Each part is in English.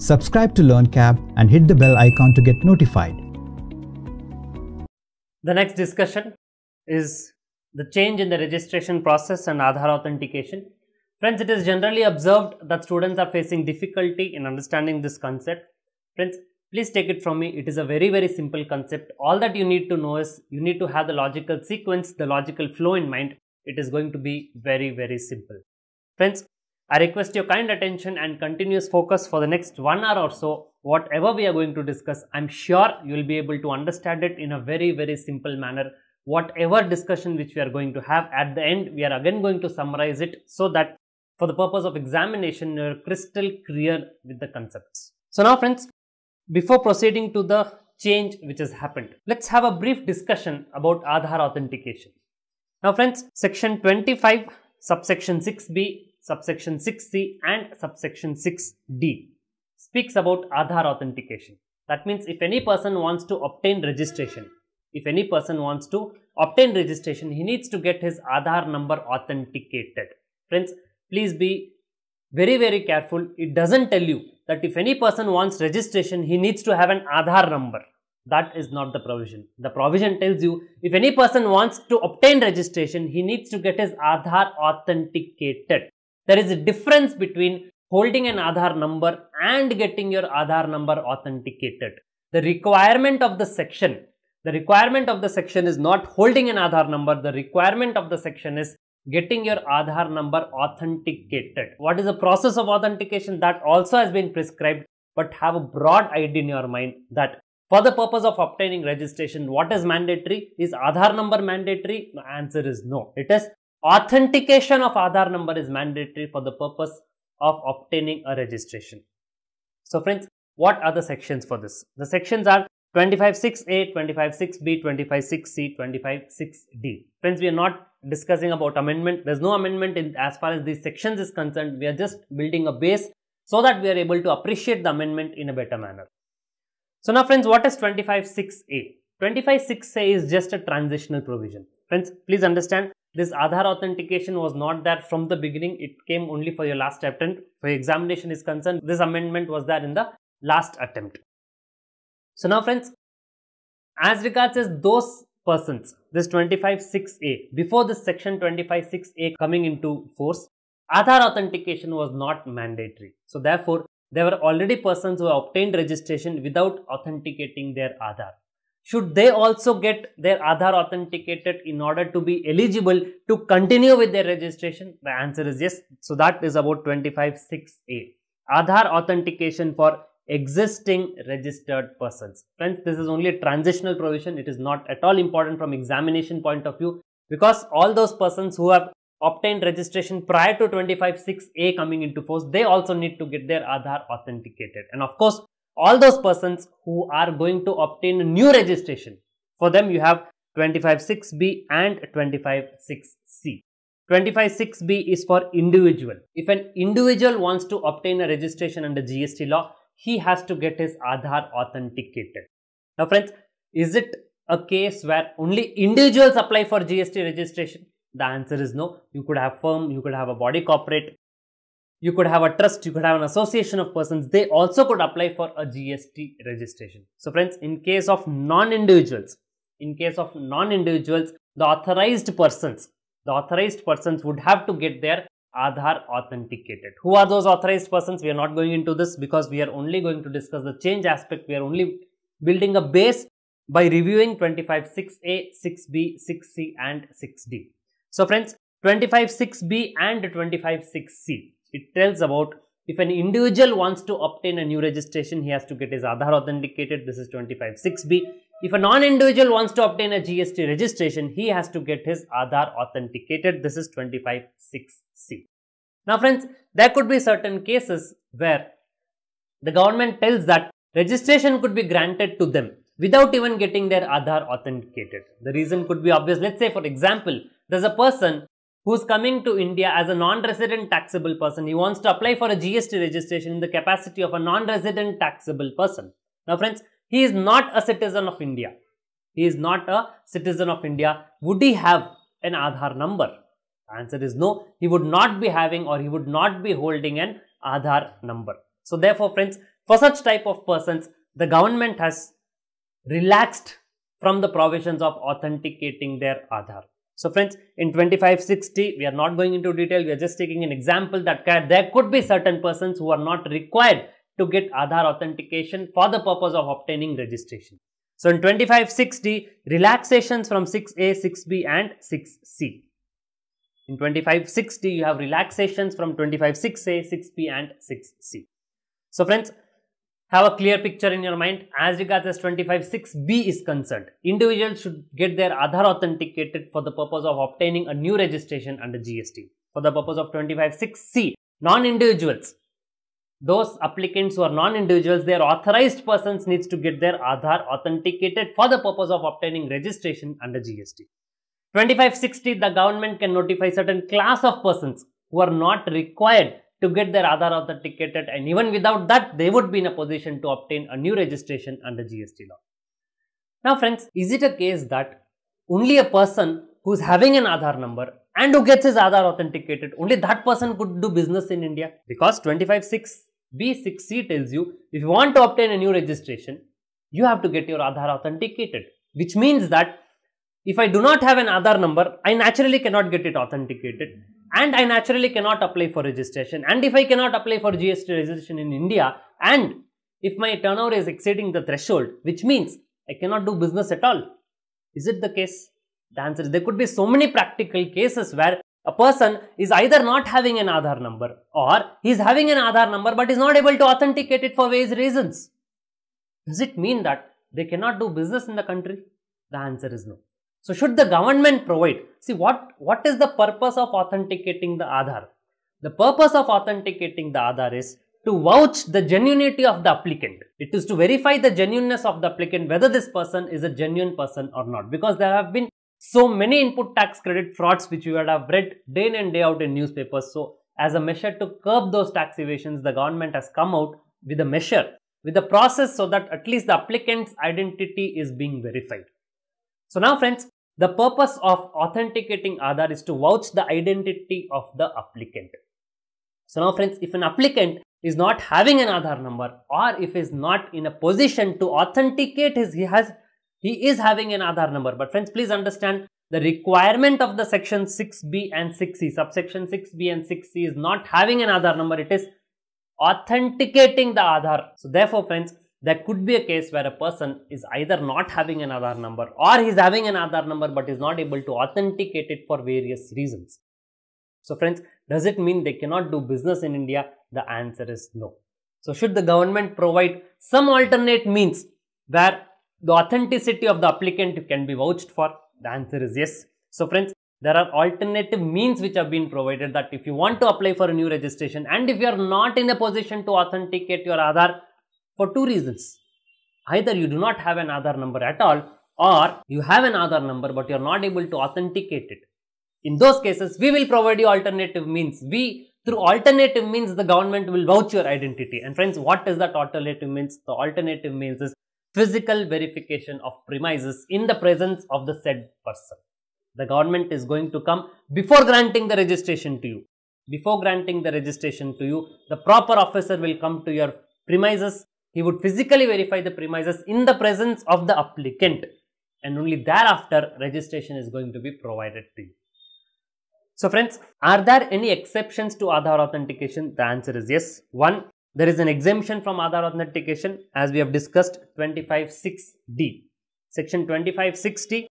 Subscribe to LearnCab and hit the bell icon to get notified. The next discussion is the change in the registration process and Aadhaar authentication. Friends, it is generally observed that students are facing difficulty in understanding this concept. Friends, please take it from me. It is a very, very simple concept. All that you need to know is you need to have the logical sequence, the logical flow in mind. It is going to be very, very simple. Friends, I request your kind attention and continuous focus for the next one hour or so. Whatever we are going to discuss, I'm sure you'll be able to understand it in a very, very simple manner. Whatever discussion which we are going to have at the end, we are again going to summarize it so that for the purpose of examination, you're crystal clear with the concepts. So now friends, before proceeding to the change which has happened, let's have a brief discussion about Aadhaar authentication. Now friends, section 25, subsection 6b subsection 6c and subsection 6d speaks about Aadhaar authentication. That means if any person wants to obtain registration, if any person wants to obtain registration, he needs to get his Aadhaar number authenticated. Friends, please be very, very careful. It doesn't tell you that if any person wants registration, he needs to have an Aadhaar number. That is not the provision. The provision tells you if any person wants to obtain registration, he needs to get his Aadhaar authenticated. There is a difference between holding an Aadhaar number and getting your Aadhaar number authenticated. The requirement of the section, the requirement of the section is not holding an Aadhaar number. The requirement of the section is getting your Aadhaar number authenticated. What is the process of authentication that also has been prescribed, but have a broad idea in your mind that for the purpose of obtaining registration, what is mandatory? Is Aadhaar number mandatory? The answer is no. It is authentication of Aadhaar number is mandatory for the purpose of obtaining a registration. So friends, what are the sections for this? The sections are 25.6a, 25.6b, 25.6c, 25.6d. Friends, we are not discussing about amendment. There's no amendment in as far as these sections is concerned. We are just building a base so that we are able to appreciate the amendment in a better manner. So now friends, what is 25.6a? 25.6a is just a transitional provision. Friends, please understand this Aadhaar authentication was not there from the beginning. It came only for your last attempt. For examination is concerned, this amendment was there in the last attempt. So now friends, as regards as those persons, this 25.6a, before this section 25.6a coming into force, Aadhaar authentication was not mandatory. So therefore, there were already persons who obtained registration without authenticating their Aadhaar should they also get their Aadhaar authenticated in order to be eligible to continue with their registration? The answer is yes. So that is about 256A. Aadhaar authentication for existing registered persons. Friends, this is only a transitional provision. It is not at all important from examination point of view because all those persons who have obtained registration prior to 256A coming into force, they also need to get their Aadhaar authenticated. And of course, all those persons who are going to obtain new registration. For them, you have 256B and 256C. 256B is for individual. If an individual wants to obtain a registration under GST law, he has to get his Aadhaar authenticated. Now friends, is it a case where only individuals apply for GST registration? The answer is no. You could have firm, you could have a body corporate, you could have a trust, you could have an association of persons, they also could apply for a GST registration. So friends, in case of non-individuals, in case of non-individuals, the authorized persons, the authorized persons would have to get their Aadhaar authenticated. Who are those authorized persons? We are not going into this because we are only going to discuss the change aspect. We are only building a base by reviewing 25.6a, 6b, 6c and 6d. So friends, 25.6b and 25.6c it tells about if an individual wants to obtain a new registration, he has to get his Aadhaar authenticated. This is 25.6b. If a non-individual wants to obtain a GST registration, he has to get his Aadhaar authenticated. This is 25.6c. Now friends, there could be certain cases where the government tells that registration could be granted to them without even getting their Aadhaar authenticated. The reason could be obvious. Let's say for example, there's a person who's coming to India as a non-resident taxable person. He wants to apply for a GST registration in the capacity of a non-resident taxable person. Now friends, he is not a citizen of India. He is not a citizen of India. Would he have an Aadhaar number? The answer is no. He would not be having or he would not be holding an Aadhaar number. So therefore friends, for such type of persons, the government has relaxed from the provisions of authenticating their Aadhaar. So friends, in 2560, we are not going into detail. We are just taking an example that there could be certain persons who are not required to get Aadhaar authentication for the purpose of obtaining registration. So in 2560, relaxations from 6A, 6B and 6C. In 2560, you have relaxations from 25 6A, 6B and 6C. So friends, have a clear picture in your mind as regards as 256B is concerned. Individuals should get their Aadhaar authenticated for the purpose of obtaining a new registration under GST. For the purpose of 256C, non-individuals, those applicants who are non-individuals, their authorized persons needs to get their Aadhaar authenticated for the purpose of obtaining registration under GST. 2560, the government can notify certain class of persons who are not required to get their Aadhaar authenticated, and even without that they would be in a position to obtain a new registration under GST law. Now friends, is it a case that only a person who's having an Aadhaar number and who gets his Aadhaar authenticated, only that person could do business in India? Because 256B6C tells you if you want to obtain a new registration, you have to get your Aadhaar authenticated, which means that if I do not have an Aadhaar number, I naturally cannot get it authenticated and I naturally cannot apply for registration and if I cannot apply for GST registration in India and if my turnover is exceeding the threshold which means I cannot do business at all. Is it the case? The answer is there could be so many practical cases where a person is either not having an Aadhaar number or he is having an Aadhaar number but is not able to authenticate it for various reasons. Does it mean that they cannot do business in the country? The answer is no. So should the government provide? See what, what is the purpose of authenticating the Aadhaar? The purpose of authenticating the Aadhaar is to vouch the genuinity of the applicant. It is to verify the genuineness of the applicant whether this person is a genuine person or not because there have been so many input tax credit frauds which you would have read day in and day out in newspapers. So as a measure to curb those tax evasions, the government has come out with a measure, with a process so that at least the applicant's identity is being verified. So now friends, the purpose of authenticating Aadhaar is to vouch the identity of the applicant. So now friends, if an applicant is not having an Aadhaar number or if he is not in a position to authenticate his, he has, he is having an Aadhaar number. But friends, please understand the requirement of the section 6B and 6C, subsection 6B and 6C is not having an Aadhaar number. It is authenticating the Aadhaar. So therefore friends, there could be a case where a person is either not having an Aadhaar number or he's having an Aadhaar number but is not able to authenticate it for various reasons. So friends, does it mean they cannot do business in India? The answer is no. So should the government provide some alternate means where the authenticity of the applicant can be vouched for? The answer is yes. So friends, there are alternative means which have been provided that if you want to apply for a new registration and if you are not in a position to authenticate your Aadhaar, for two reasons. Either you do not have an Aadhaar number at all or you have an Aadhaar number but you are not able to authenticate it. In those cases, we will provide you alternative means. We, through alternative means, the government will vouch your identity. And friends, what is that alternative means? The alternative means is physical verification of premises in the presence of the said person. The government is going to come before granting the registration to you. Before granting the registration to you, the proper officer will come to your premises he would physically verify the premises in the presence of the applicant and only thereafter registration is going to be provided to you. So friends, are there any exceptions to Aadhaar authentication? The answer is yes. One, there is an exemption from Aadhaar authentication as we have discussed 256D. Section 256D,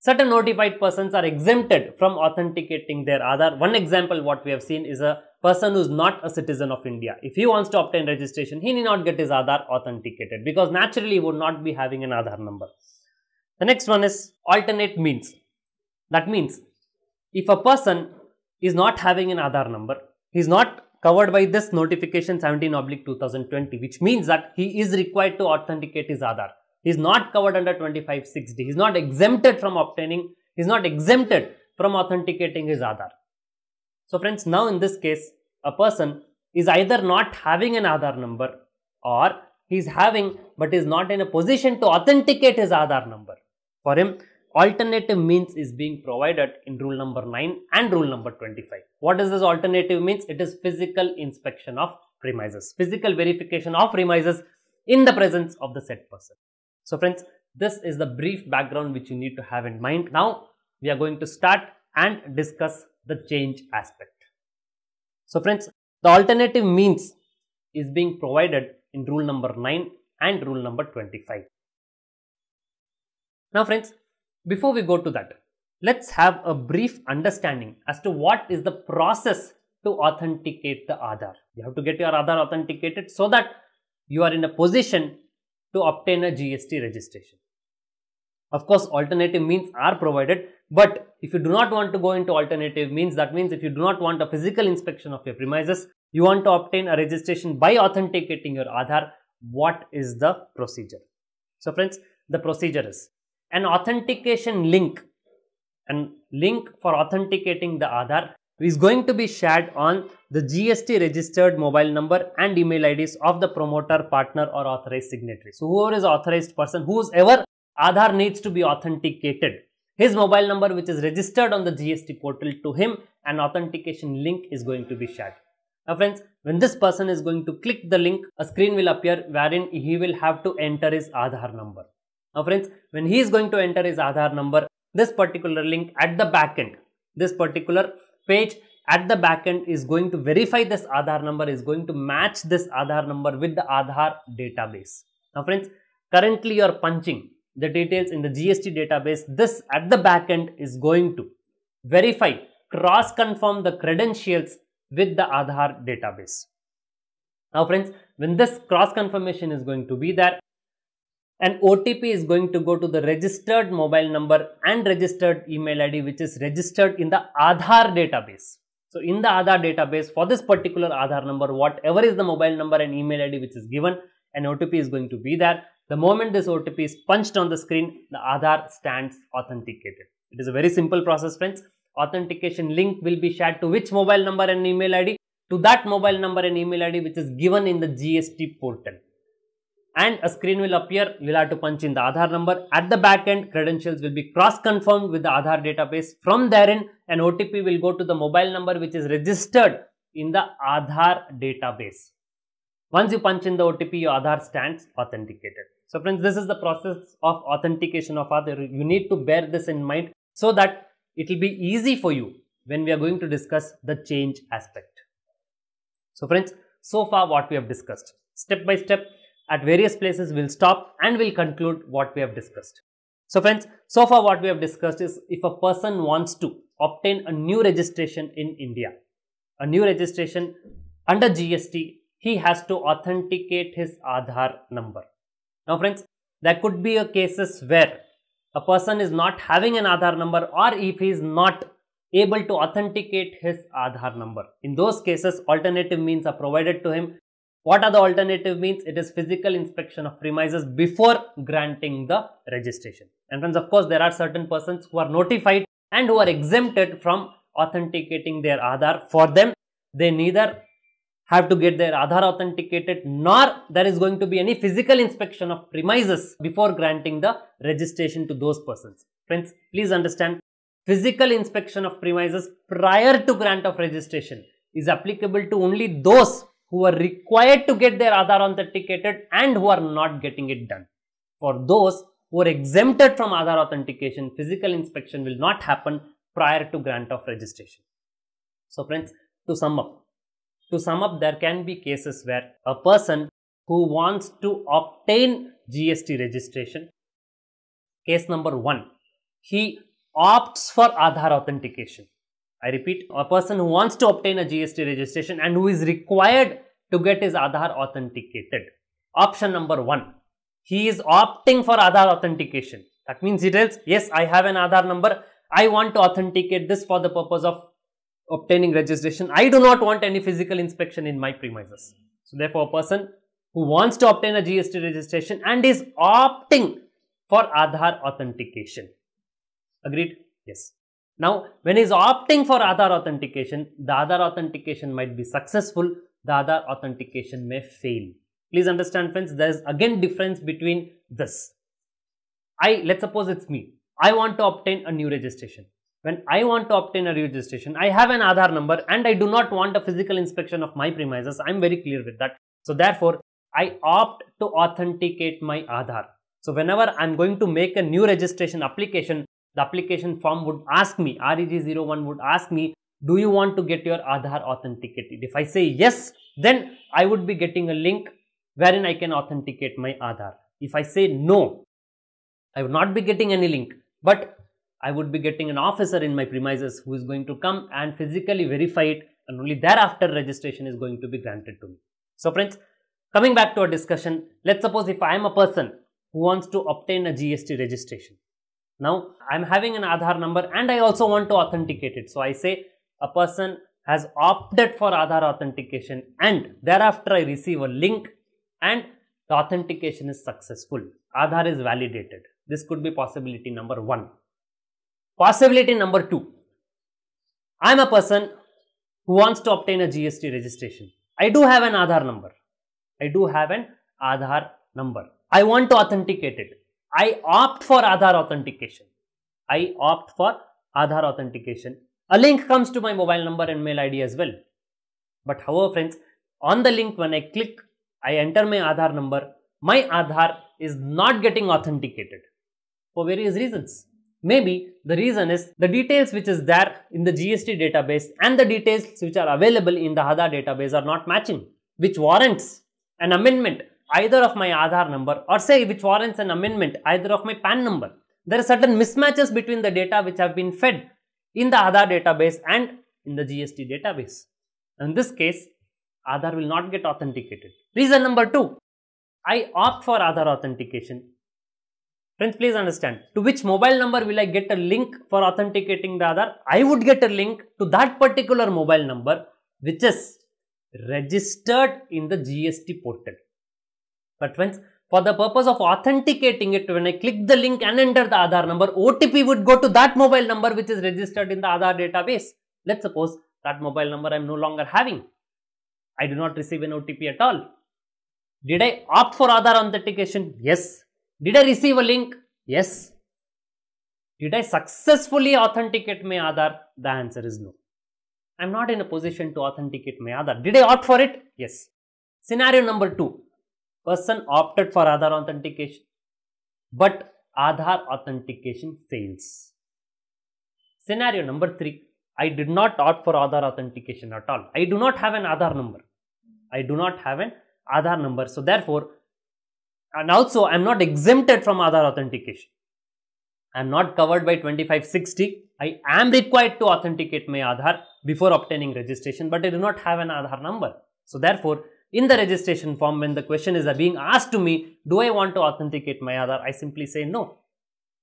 certain notified persons are exempted from authenticating their Aadhaar. One example what we have seen is a person who's not a citizen of India, if he wants to obtain registration, he need not get his Aadhaar authenticated because naturally he would not be having an Aadhaar number. The next one is alternate means. That means if a person is not having an Aadhaar number, he is not covered by this notification 17 oblique 2020, which means that he is required to authenticate his Aadhaar. He is not covered under 2560. He is not exempted from obtaining, he is not exempted from authenticating his Aadhaar. So friends, now in this case, a person is either not having an Aadhaar number or he is having but is not in a position to authenticate his Aadhaar number. For him, alternative means is being provided in rule number 9 and rule number 25. What is this alternative means? It is physical inspection of premises, physical verification of premises in the presence of the said person. So friends, this is the brief background which you need to have in mind. Now, we are going to start and discuss the change aspect. So friends, the alternative means is being provided in rule number 9 and rule number 25. Now friends, before we go to that, let's have a brief understanding as to what is the process to authenticate the Aadhaar. You have to get your Aadhaar authenticated so that you are in a position to obtain a GST registration. Of course, alternative means are provided, but if you do not want to go into alternative means, that means if you do not want a physical inspection of your premises, you want to obtain a registration by authenticating your Aadhaar, what is the procedure? So friends, the procedure is an authentication link, and link for authenticating the Aadhaar is going to be shared on the GST registered mobile number and email IDs of the promoter, partner or authorized signatory. So whoever is authorized person, who's ever Aadhaar needs to be authenticated. His mobile number which is registered on the GST portal to him an authentication link is going to be shared. Now friends, when this person is going to click the link, a screen will appear wherein he will have to enter his Aadhaar number. Now friends, when he is going to enter his Aadhaar number, this particular link at the backend, this particular page at the backend is going to verify this Aadhaar number, is going to match this Aadhaar number with the Aadhaar database. Now friends, currently you are punching the details in the GST database. This at the backend is going to verify, cross-confirm the credentials with the Aadhaar database. Now friends, when this cross-confirmation is going to be there, an OTP is going to go to the registered mobile number and registered email ID which is registered in the Aadhaar database. So in the Aadhaar database for this particular Aadhaar number, whatever is the mobile number and email ID which is given, an OTP is going to be there the moment this OTP is punched on the screen, the Aadhaar stands authenticated. It is a very simple process friends. Authentication link will be shared to which mobile number and email ID? To that mobile number and email ID which is given in the GST portal. And a screen will appear, you'll have to punch in the Aadhaar number. At the back end, credentials will be cross-confirmed with the Aadhaar database. From therein, an OTP will go to the mobile number which is registered in the Aadhaar database. Once you punch in the OTP, your Aadhaar stands authenticated. So friends, this is the process of authentication of Aadhaar. You need to bear this in mind so that it will be easy for you when we are going to discuss the change aspect. So friends, so far what we have discussed. Step by step, at various places we'll stop and we'll conclude what we have discussed. So friends, so far what we have discussed is if a person wants to obtain a new registration in India, a new registration under GST, he has to authenticate his Aadhaar number. Now friends, there could be a cases where a person is not having an Aadhaar number or if he is not able to authenticate his Aadhaar number. In those cases, alternative means are provided to him. What are the alternative means? It is physical inspection of premises before granting the registration. And friends, of course, there are certain persons who are notified and who are exempted from authenticating their Aadhaar. For them, they neither have to get their Aadhaar authenticated nor there is going to be any physical inspection of premises before granting the registration to those persons. Friends, please understand physical inspection of premises prior to grant of registration is applicable to only those who are required to get their Aadhaar authenticated and who are not getting it done. For those who are exempted from Aadhaar authentication, physical inspection will not happen prior to grant of registration. So friends, to sum up, to sum up, there can be cases where a person who wants to obtain GST registration, case number one, he opts for Aadhaar authentication. I repeat, a person who wants to obtain a GST registration and who is required to get his Aadhaar authenticated. Option number one, he is opting for Aadhaar authentication. That means he tells, yes, I have an Aadhaar number. I want to authenticate this for the purpose of obtaining registration. I do not want any physical inspection in my premises. So therefore, a person who wants to obtain a GST registration and is opting for Aadhaar authentication. Agreed? Yes. Now, when he is opting for Aadhaar authentication, the Aadhaar authentication might be successful, the Aadhaar authentication may fail. Please understand friends, there is again difference between this. I, let's suppose it's me. I want to obtain a new registration when I want to obtain a registration, I have an Aadhaar number and I do not want a physical inspection of my premises. I'm very clear with that. So therefore, I opt to authenticate my Aadhaar. So whenever I'm going to make a new registration application, the application form would ask me, REG01 would ask me, do you want to get your Aadhaar authenticated? If I say yes, then I would be getting a link wherein I can authenticate my Aadhaar. If I say no, I would not be getting any link. But I would be getting an officer in my premises who is going to come and physically verify it and only thereafter registration is going to be granted to me. So friends, coming back to our discussion, let's suppose if I am a person who wants to obtain a GST registration. Now, I am having an Aadhaar number and I also want to authenticate it. So I say a person has opted for Aadhaar authentication and thereafter I receive a link and the authentication is successful. Aadhaar is validated. This could be possibility number one. Possibility number two. I am a person who wants to obtain a GST registration. I do have an Aadhaar number. I do have an Aadhaar number. I want to authenticate it. I opt for Aadhaar authentication. I opt for Aadhaar authentication. A link comes to my mobile number and mail ID as well. But however friends, on the link when I click, I enter my Aadhaar number. My Aadhaar is not getting authenticated for various reasons. Maybe the reason is the details which is there in the GST database and the details which are available in the Aadhaar database are not matching, which warrants an amendment either of my Aadhaar number or say which warrants an amendment either of my PAN number. There are certain mismatches between the data which have been fed in the Aadhaar database and in the GST database. In this case, Aadhaar will not get authenticated. Reason number two, I opt for Aadhaar authentication Friends, please understand, to which mobile number will I get a link for authenticating the Aadhaar? I would get a link to that particular mobile number which is registered in the GST portal. But friends, for the purpose of authenticating it, when I click the link and enter the Aadhaar number, OTP would go to that mobile number which is registered in the Aadhaar database. Let's suppose that mobile number I am no longer having. I do not receive an OTP at all. Did I opt for Aadhaar authentication? Yes. Did I receive a link? Yes. Did I successfully authenticate my Aadhaar? The answer is no. I'm not in a position to authenticate my Aadhaar. Did I opt for it? Yes. Scenario number two. Person opted for Aadhaar authentication, but Aadhaar authentication fails. Scenario number three. I did not opt for Aadhaar authentication at all. I do not have an Aadhaar number. I do not have an Aadhaar number. So therefore, and also I am not exempted from Aadhaar authentication. I am not covered by 2560. I am required to authenticate my Aadhaar before obtaining registration, but I do not have an Aadhaar number. So therefore, in the registration form, when the question is being asked to me, do I want to authenticate my Aadhaar? I simply say no.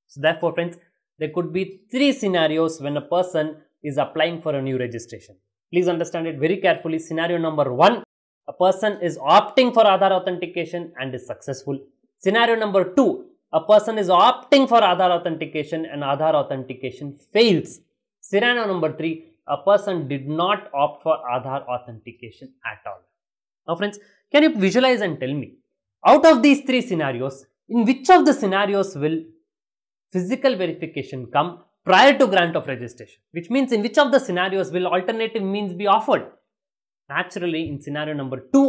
So therefore, friends, there could be three scenarios when a person is applying for a new registration. Please understand it very carefully. Scenario number one, a person is opting for Aadhaar authentication and is successful. Scenario number two, a person is opting for Aadhaar authentication and Aadhaar authentication fails. Scenario number three, a person did not opt for Aadhaar authentication at all. Now friends, can you visualize and tell me, out of these three scenarios, in which of the scenarios will physical verification come prior to grant of registration? Which means in which of the scenarios will alternative means be offered? Naturally, in scenario number 2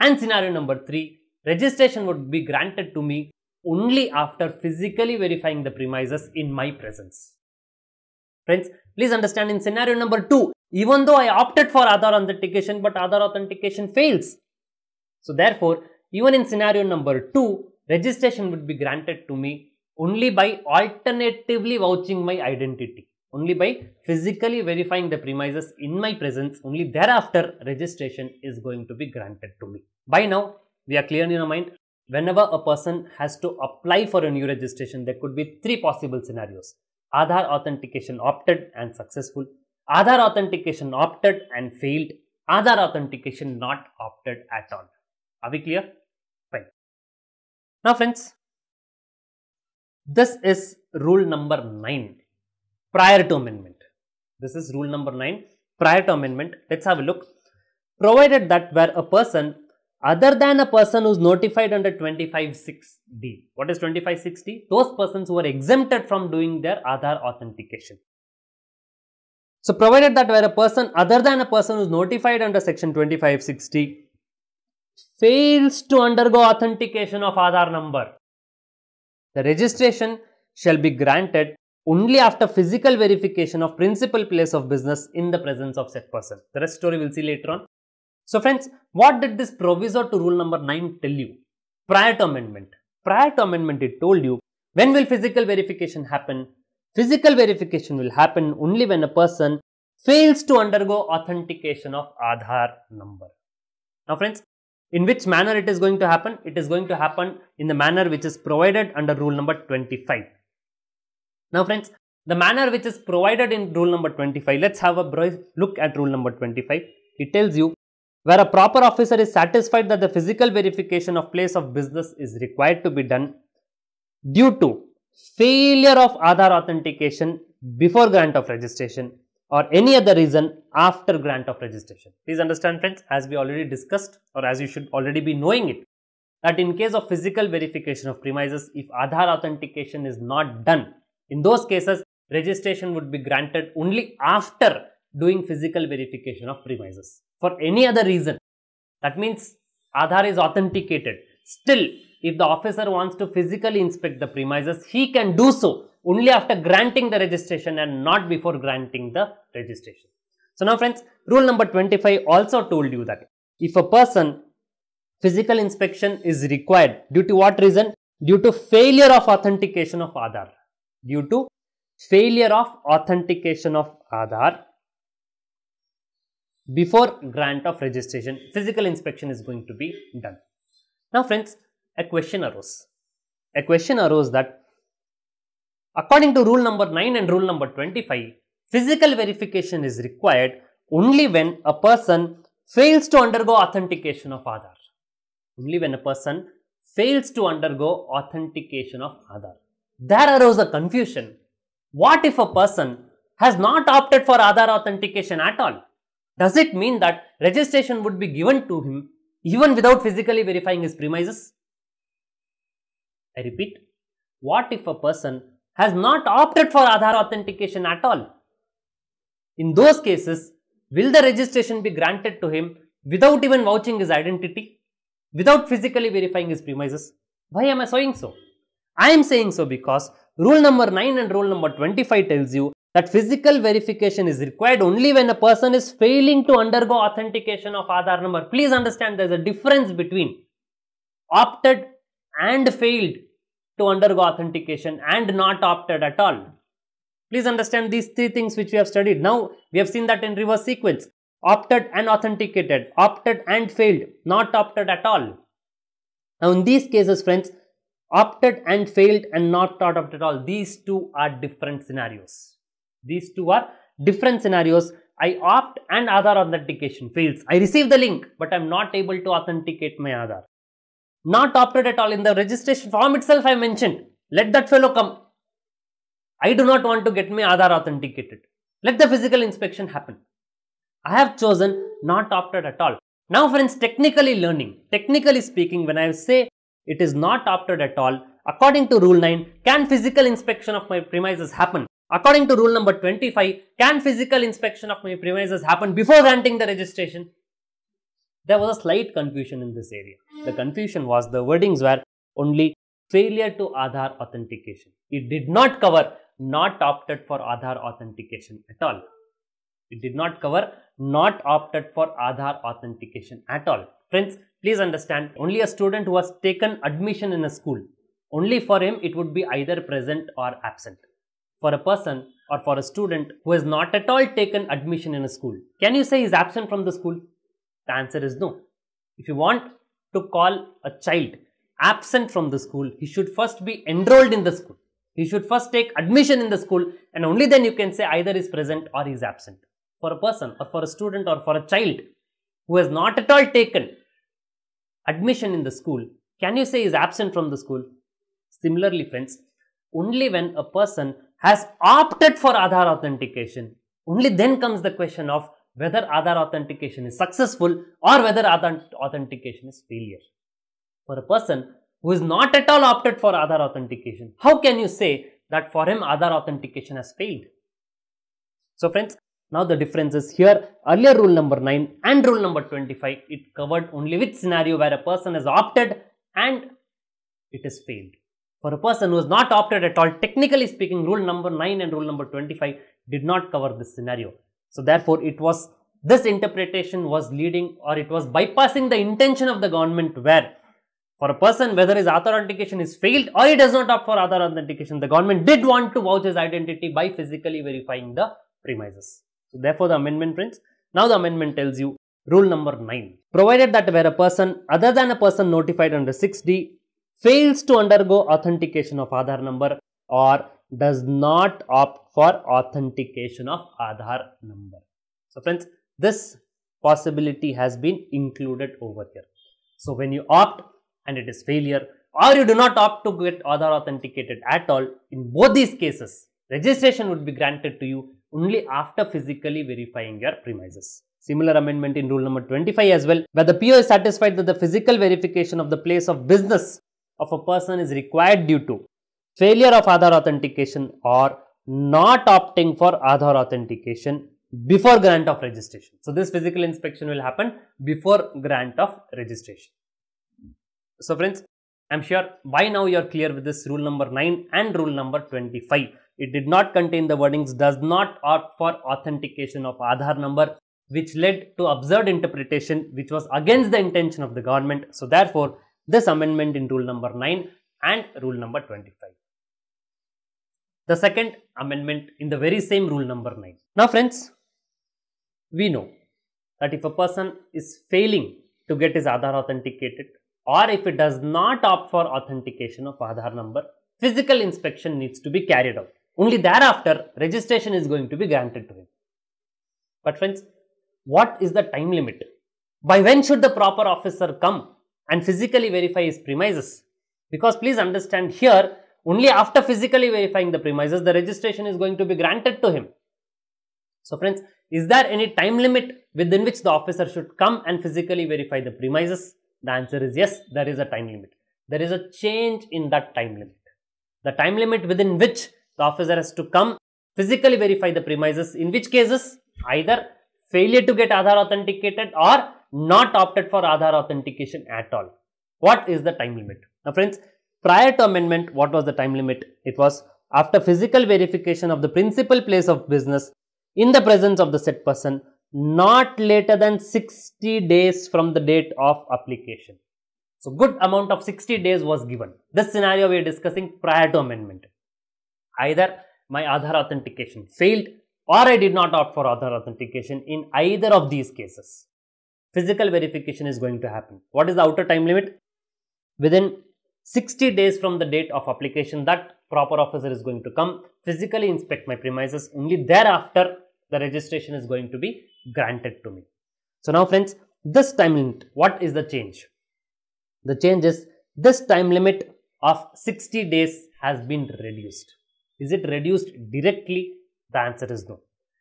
and scenario number 3, registration would be granted to me only after physically verifying the premises in my presence. Friends, please understand in scenario number 2, even though I opted for Aadhaar authentication, but Aadhaar authentication fails. So therefore, even in scenario number 2, registration would be granted to me only by alternatively vouching my identity only by physically verifying the premises in my presence only thereafter registration is going to be granted to me. By now we are clear in our mind whenever a person has to apply for a new registration there could be three possible scenarios. Aadhaar authentication opted and successful, Aadhaar authentication opted and failed, Aadhaar authentication not opted at all. Are we clear? Fine. Now friends, this is rule number 9 prior to amendment. This is rule number 9. Prior to amendment, let's have a look. Provided that where a person other than a person who is notified under 256D. What is 256D? Those persons who are exempted from doing their Aadhaar authentication. So, provided that where a person other than a person who is notified under section 2560 fails to undergo authentication of Aadhaar number, the registration shall be granted only after physical verification of principal place of business in the presence of said person. The rest story we'll see later on. So friends, what did this proviso to rule number 9 tell you? Prior to amendment. Prior to amendment it told you when will physical verification happen? Physical verification will happen only when a person fails to undergo authentication of Aadhaar number. Now friends, in which manner it is going to happen? It is going to happen in the manner which is provided under rule number 25. Now friends, the manner which is provided in rule number 25, let's have a brief look at rule number 25. It tells you where a proper officer is satisfied that the physical verification of place of business is required to be done due to failure of Aadhaar authentication before grant of registration or any other reason after grant of registration. Please understand friends, as we already discussed or as you should already be knowing it, that in case of physical verification of premises, if Aadhaar authentication is not done, in those cases, registration would be granted only after doing physical verification of premises. For any other reason, that means Aadhaar is authenticated. Still, if the officer wants to physically inspect the premises, he can do so only after granting the registration and not before granting the registration. So now friends, rule number 25 also told you that if a person physical inspection is required due to what reason? Due to failure of authentication of Aadhaar due to failure of authentication of Aadhaar before grant of registration. Physical inspection is going to be done. Now friends, a question arose. A question arose that according to rule number 9 and rule number 25, physical verification is required only when a person fails to undergo authentication of Aadhaar. Only when a person fails to undergo authentication of Aadhaar. There arose a confusion. What if a person has not opted for Aadhaar authentication at all? Does it mean that registration would be given to him even without physically verifying his premises? I repeat, what if a person has not opted for Aadhaar authentication at all? In those cases, will the registration be granted to him without even vouching his identity, without physically verifying his premises? Why am I saying so? I am saying so because rule number 9 and rule number 25 tells you that physical verification is required only when a person is failing to undergo authentication of Aadhaar number. Please understand there is a difference between opted and failed to undergo authentication and not opted at all. Please understand these three things which we have studied. Now, we have seen that in reverse sequence. Opted and authenticated, opted and failed, not opted at all. Now, in these cases, friends, opted and failed and not thought of at all these two are different scenarios these two are different scenarios i opt and other authentication fails i receive the link but i'm not able to authenticate my other not opted at all in the registration form itself i mentioned let that fellow come i do not want to get my other authenticated let the physical inspection happen i have chosen not opted at all now friends technically learning technically speaking when i say it is not opted at all. According to rule 9, can physical inspection of my premises happen? According to rule number 25, can physical inspection of my premises happen before granting the registration? There was a slight confusion in this area. The confusion was the wordings were only failure to Aadhaar authentication. It did not cover not opted for Aadhaar authentication at all. It did not cover not opted for Aadhaar authentication at all. Friends, Please understand, only a student who has taken admission in a school, only for him it would be either present or absent. For a person or for a student who has not at all taken admission in a school, can you say he is absent from the school? The answer is no. If you want to call a child absent from the school, he should first be enrolled in the school. He should first take admission in the school and only then you can say either is present or is absent. For a person or for a student or for a child who has not at all taken admission in the school, can you say is absent from the school? Similarly, friends, only when a person has opted for Aadhaar authentication, only then comes the question of whether Aadhaar authentication is successful or whether Aadhaar authentication is failure. For a person who is not at all opted for Aadhaar authentication, how can you say that for him Aadhaar authentication has failed? So friends, now the difference is here, earlier rule number 9 and rule number 25, it covered only which scenario where a person has opted and it is failed. For a person who has not opted at all, technically speaking, rule number 9 and rule number 25 did not cover this scenario. So therefore, it was this interpretation was leading or it was bypassing the intention of the government where for a person whether his author authentication is failed or he does not opt for author authentication, the government did want to vouch his identity by physically verifying the premises. So therefore, the amendment prints. Now the amendment tells you rule number 9. Provided that where a person other than a person notified under 6D fails to undergo authentication of Aadhaar number or does not opt for authentication of Aadhaar number. So friends, this possibility has been included over here. So when you opt and it is failure or you do not opt to get Aadhaar authenticated at all, in both these cases, registration would be granted to you only after physically verifying your premises. Similar amendment in rule number 25 as well, where the PO is satisfied that the physical verification of the place of business of a person is required due to failure of Aadhaar authentication or not opting for Aadhaar authentication before grant of registration. So, this physical inspection will happen before grant of registration. So, friends, I am sure by now you are clear with this rule number 9 and rule number 25. It did not contain the wordings does not opt for authentication of Aadhaar number which led to absurd interpretation which was against the intention of the government. So therefore, this amendment in rule number 9 and rule number 25. The second amendment in the very same rule number 9. Now friends, we know that if a person is failing to get his Aadhaar authenticated or if it does not opt for authentication of Aadhaar number, physical inspection needs to be carried out. Only thereafter, registration is going to be granted to him. But friends, what is the time limit? By when should the proper officer come and physically verify his premises? Because please understand here, only after physically verifying the premises, the registration is going to be granted to him. So friends, is there any time limit within which the officer should come and physically verify the premises? The answer is yes, there is a time limit. There is a change in that time limit. The time limit within which the officer has to come physically verify the premises in which cases either failure to get Aadhaar authenticated or not opted for Aadhaar authentication at all. What is the time limit? Now friends, prior to amendment, what was the time limit? It was after physical verification of the principal place of business in the presence of the said person not later than 60 days from the date of application. So good amount of 60 days was given. This scenario we are discussing prior to amendment. Either my Aadhaar authentication failed or I did not opt for Aadhaar authentication in either of these cases. Physical verification is going to happen. What is the outer time limit? Within 60 days from the date of application, that proper officer is going to come, physically inspect my premises. Only thereafter, the registration is going to be granted to me. So now friends, this time limit, what is the change? The change is this time limit of 60 days has been reduced. Is it reduced directly? The answer is no.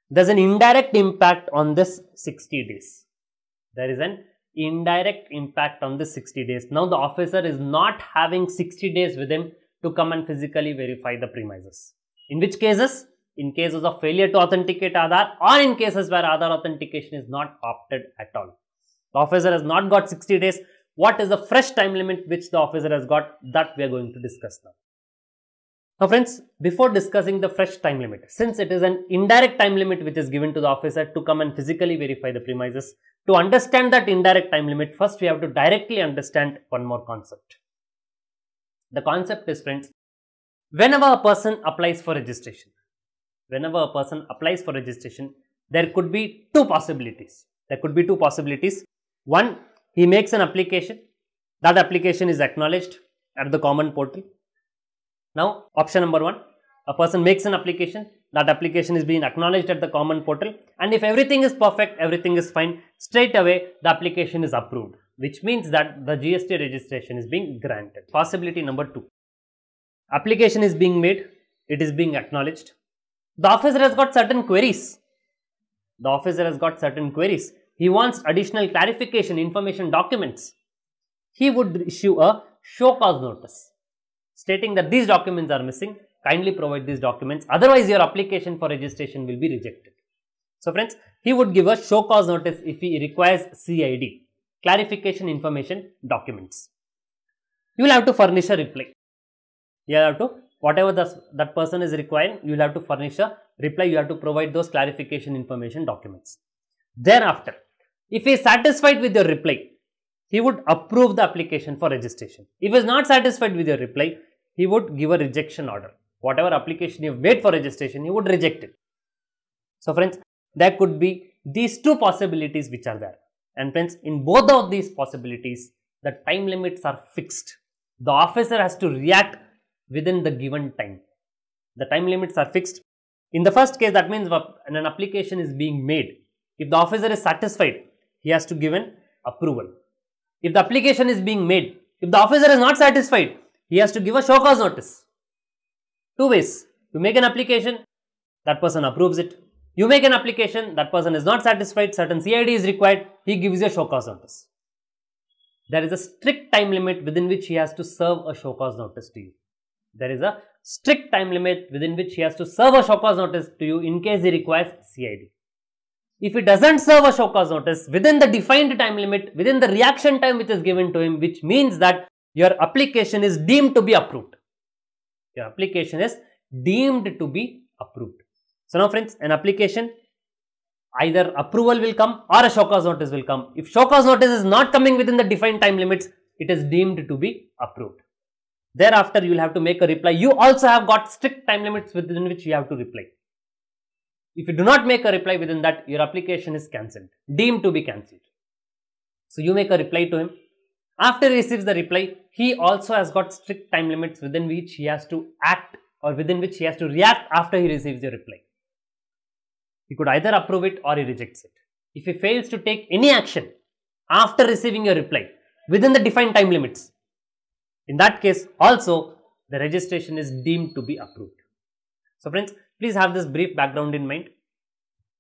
There's an indirect impact on this 60 days. There is an indirect impact on this 60 days. Now the officer is not having 60 days with him to come and physically verify the premises. In which cases? In cases of failure to authenticate Aadhaar or in cases where Aadhaar authentication is not opted at all. The officer has not got 60 days. What is the fresh time limit which the officer has got? That we are going to discuss now. Now friends, before discussing the fresh time limit, since it is an indirect time limit which is given to the officer to come and physically verify the premises, to understand that indirect time limit, first we have to directly understand one more concept. The concept is friends, whenever a person applies for registration, whenever a person applies for registration, there could be two possibilities. There could be two possibilities. One, he makes an application, that application is acknowledged at the common portal now, option number one, a person makes an application, that application is being acknowledged at the common portal and if everything is perfect, everything is fine, straight away the application is approved which means that the GST registration is being granted. Possibility number two, application is being made, it is being acknowledged. The officer has got certain queries. The officer has got certain queries. He wants additional clarification, information, documents. He would issue a show cause notice stating that these documents are missing, kindly provide these documents, otherwise your application for registration will be rejected. So friends, he would give a show cause notice if he requires CID, clarification information documents. You will have to furnish a reply. You have to, whatever the, that person is requiring, you will have to furnish a reply, you have to provide those clarification information documents. Thereafter, if he is satisfied with your reply, he would approve the application for registration. If he is not satisfied with your reply, he would give a rejection order. Whatever application you've made for registration, he would reject it. So friends, there could be these two possibilities which are there. And friends, in both of these possibilities, the time limits are fixed. The officer has to react within the given time. The time limits are fixed. In the first case, that means an application is being made. If the officer is satisfied, he has to give an approval. If the application is being made, if the officer is not satisfied, he has to give a show cause notice. Two ways. You make an application, that person approves it. You make an application, that person is not satisfied, certain CID is required, he gives you a show cause notice. There is a strict time limit within which he has to serve a show cause notice to you. There is a strict time limit within which he has to serve a show cause notice to you in case he requires CID. If he doesn't serve a show cause notice within the defined time limit, within the reaction time which is given to him, which means that your application is deemed to be approved. Your application is deemed to be approved. So now friends, an application either approval will come or a show cause notice will come. If show cause notice is not coming within the defined time limits, it is deemed to be approved. Thereafter, you will have to make a reply. You also have got strict time limits within which you have to reply. If you do not make a reply within that, your application is cancelled, deemed to be cancelled. So you make a reply to him after he receives the reply, he also has got strict time limits within which he has to act or within which he has to react after he receives your reply. He could either approve it or he rejects it. If he fails to take any action after receiving your reply within the defined time limits, in that case also the registration is deemed to be approved. So friends, please have this brief background in mind.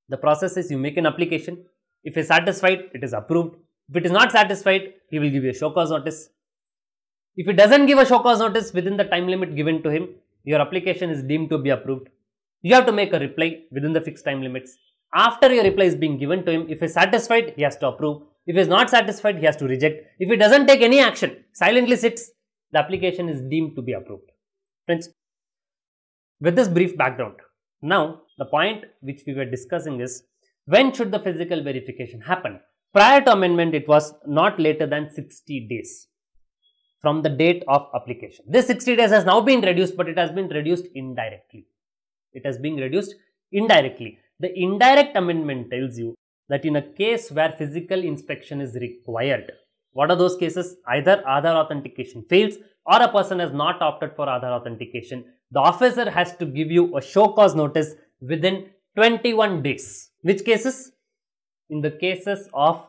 The process is you make an application. If you're satisfied, it is approved. If it is not satisfied, he will give you a show cause notice. If he doesn't give a show cause notice within the time limit given to him, your application is deemed to be approved. You have to make a reply within the fixed time limits. After your reply is being given to him, if he is satisfied, he has to approve. If he is not satisfied, he has to reject. If he doesn't take any action, silently sits, the application is deemed to be approved. Friends, with this brief background, now the point which we were discussing is when should the physical verification happen? Prior to amendment, it was not later than 60 days from the date of application. This 60 days has now been reduced, but it has been reduced indirectly. It has been reduced indirectly. The indirect amendment tells you that in a case where physical inspection is required, what are those cases? Either Aadhaar authentication fails or a person has not opted for Aadhaar authentication. The officer has to give you a show cause notice within 21 days. Which cases? in the cases of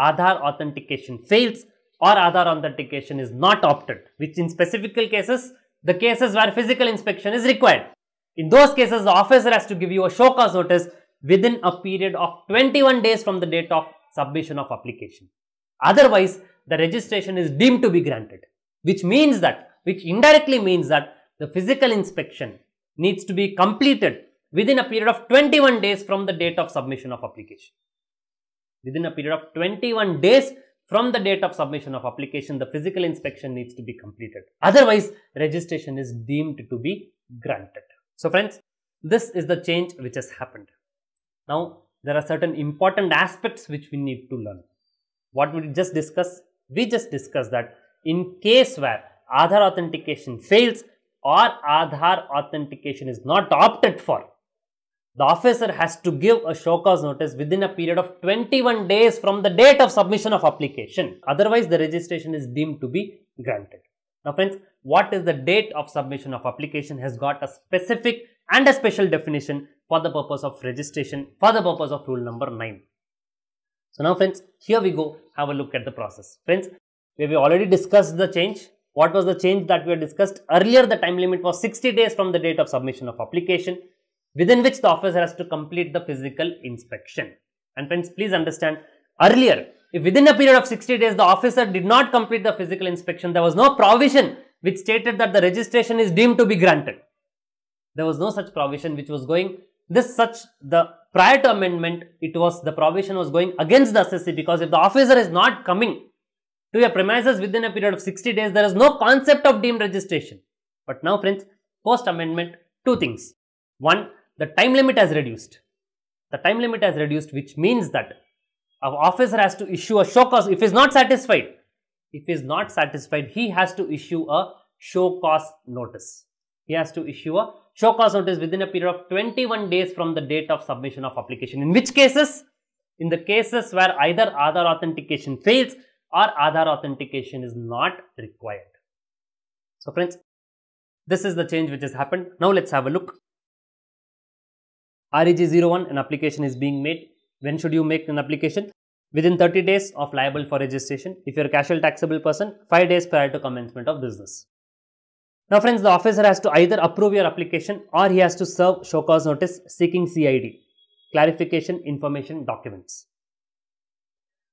Aadhaar authentication fails or Aadhaar authentication is not opted, which in specific cases, the cases where physical inspection is required. In those cases, the officer has to give you a show cause notice within a period of 21 days from the date of submission of application. Otherwise, the registration is deemed to be granted, which means that, which indirectly means that the physical inspection needs to be completed within a period of 21 days from the date of submission of application. Within a period of 21 days from the date of submission of application, the physical inspection needs to be completed. Otherwise, registration is deemed to be granted. So friends, this is the change which has happened. Now, there are certain important aspects which we need to learn. What we just discussed? We just discussed that in case where Aadhaar authentication fails or Aadhaar authentication is not opted for, the officer has to give a show cause notice within a period of 21 days from the date of submission of application. Otherwise, the registration is deemed to be granted. Now friends, what is the date of submission of application has got a specific and a special definition for the purpose of registration for the purpose of rule number 9. So now friends, here we go have a look at the process. Friends, we have already discussed the change. What was the change that we had discussed? Earlier the time limit was 60 days from the date of submission of application within which the officer has to complete the physical inspection. And friends, please understand, earlier, if within a period of 60 days the officer did not complete the physical inspection, there was no provision which stated that the registration is deemed to be granted. There was no such provision which was going, this such, the prior to amendment, it was, the provision was going against the SSC because if the officer is not coming to your premises within a period of 60 days, there is no concept of deemed registration. But now friends, post amendment, two things. One, the time limit has reduced. The time limit has reduced which means that an officer has to issue a show cause if he is not satisfied. If he is not satisfied, he has to issue a show cause notice. He has to issue a show cause notice within a period of 21 days from the date of submission of application. In which cases? In the cases where either Aadhaar authentication fails or Aadhaar authentication is not required. So friends, this is the change which has happened. Now let's have a look REG01, an application is being made. When should you make an application? Within 30 days of liable for registration, if you're a casual taxable person, 5 days prior to commencement of business. Now friends, the officer has to either approve your application or he has to serve show cause notice seeking CID, clarification information documents.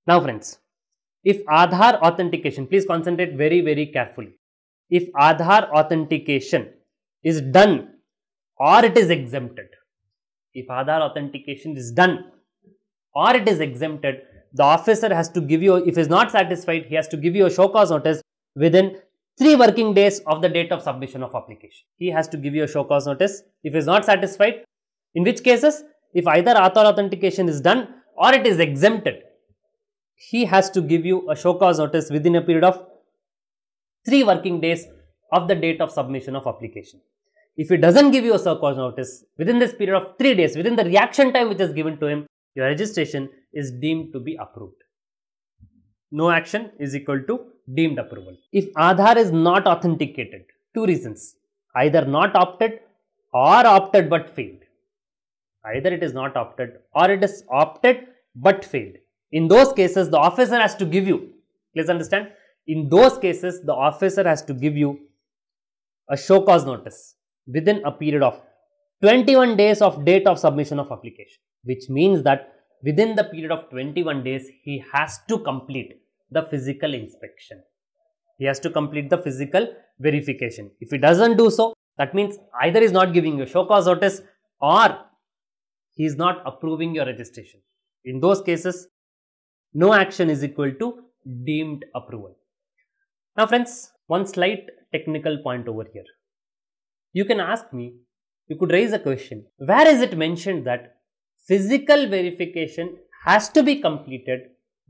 Now friends, if Aadhaar authentication, please concentrate very very carefully. If Aadhaar authentication is done or it is exempted, if Aadhaar authentication is done or it is exempted, the officer has to give you, if he is not satisfied, he has to give you a show cause notice within 3 working days of the date of submission of application. He has to give you a show cause notice if he is not satisfied, in which cases, if either Aadhaar authentication is done or it is exempted, he has to give you a show cause notice within a period of 3 working days of the date of submission of application. If he doesn't give you a show cause notice within this period of 3 days, within the reaction time which is given to him, your registration is deemed to be approved. No action is equal to deemed approval. If Aadhaar is not authenticated, two reasons, either not opted or opted but failed. Either it is not opted or it is opted but failed. In those cases, the officer has to give you, please understand, in those cases, the officer has to give you a show cause notice within a period of 21 days of date of submission of application, which means that within the period of 21 days, he has to complete the physical inspection. He has to complete the physical verification. If he doesn't do so, that means either is not giving you show cause notice or he is not approving your registration. In those cases, no action is equal to deemed approval. Now friends, one slight technical point over here. You can ask me, you could raise a question. Where is it mentioned that physical verification has to be completed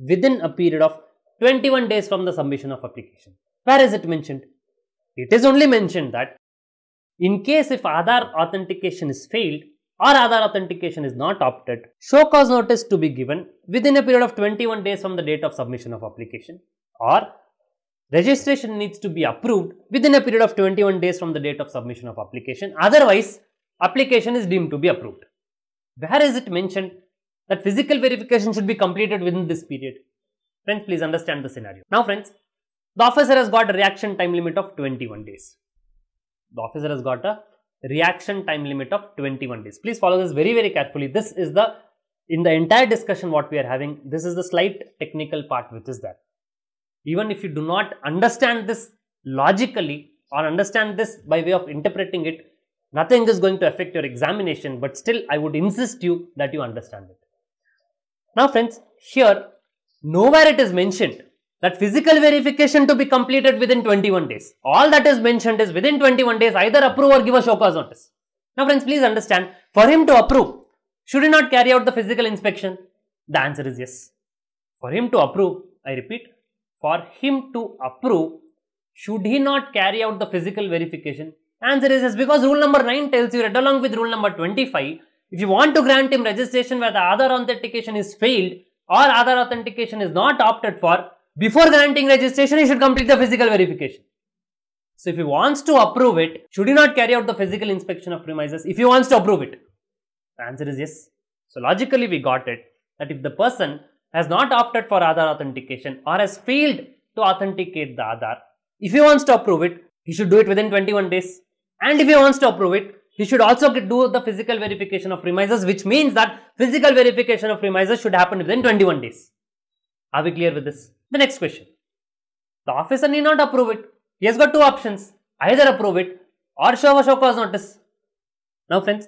within a period of 21 days from the submission of application? Where is it mentioned? It is only mentioned that in case if Aadhaar authentication is failed or Aadhaar authentication is not opted, show cause notice to be given within a period of 21 days from the date of submission of application or registration needs to be approved within a period of 21 days from the date of submission of application. Otherwise, application is deemed to be approved. Where is it mentioned that physical verification should be completed within this period? Friends, please understand the scenario. Now, friends, the officer has got a reaction time limit of 21 days. The officer has got a reaction time limit of 21 days. Please follow this very, very carefully. This is the, in the entire discussion what we are having, this is the slight technical part which is there even if you do not understand this logically or understand this by way of interpreting it, nothing is going to affect your examination, but still I would insist you that you understand it. Now friends, here nowhere it is mentioned that physical verification to be completed within 21 days. All that is mentioned is within 21 days either approve or give a show cause notice. Now friends, please understand, for him to approve, should he not carry out the physical inspection? The answer is yes. For him to approve, I repeat, for him to approve, should he not carry out the physical verification? Answer is yes, because rule number 9 tells you right along with rule number 25, if you want to grant him registration where the other authentication is failed or other authentication is not opted for, before granting registration, he should complete the physical verification. So if he wants to approve it, should he not carry out the physical inspection of premises if he wants to approve it? The answer is yes. So logically we got it that if the person has not opted for Aadhaar authentication or has failed to authenticate the Aadhaar, if he wants to approve it, he should do it within 21 days. And if he wants to approve it, he should also do the physical verification of premises, which means that physical verification of premises should happen within 21 days. Are we clear with this? The next question. The officer need not approve it. He has got two options. Either approve it or show a show cause notice. Now friends,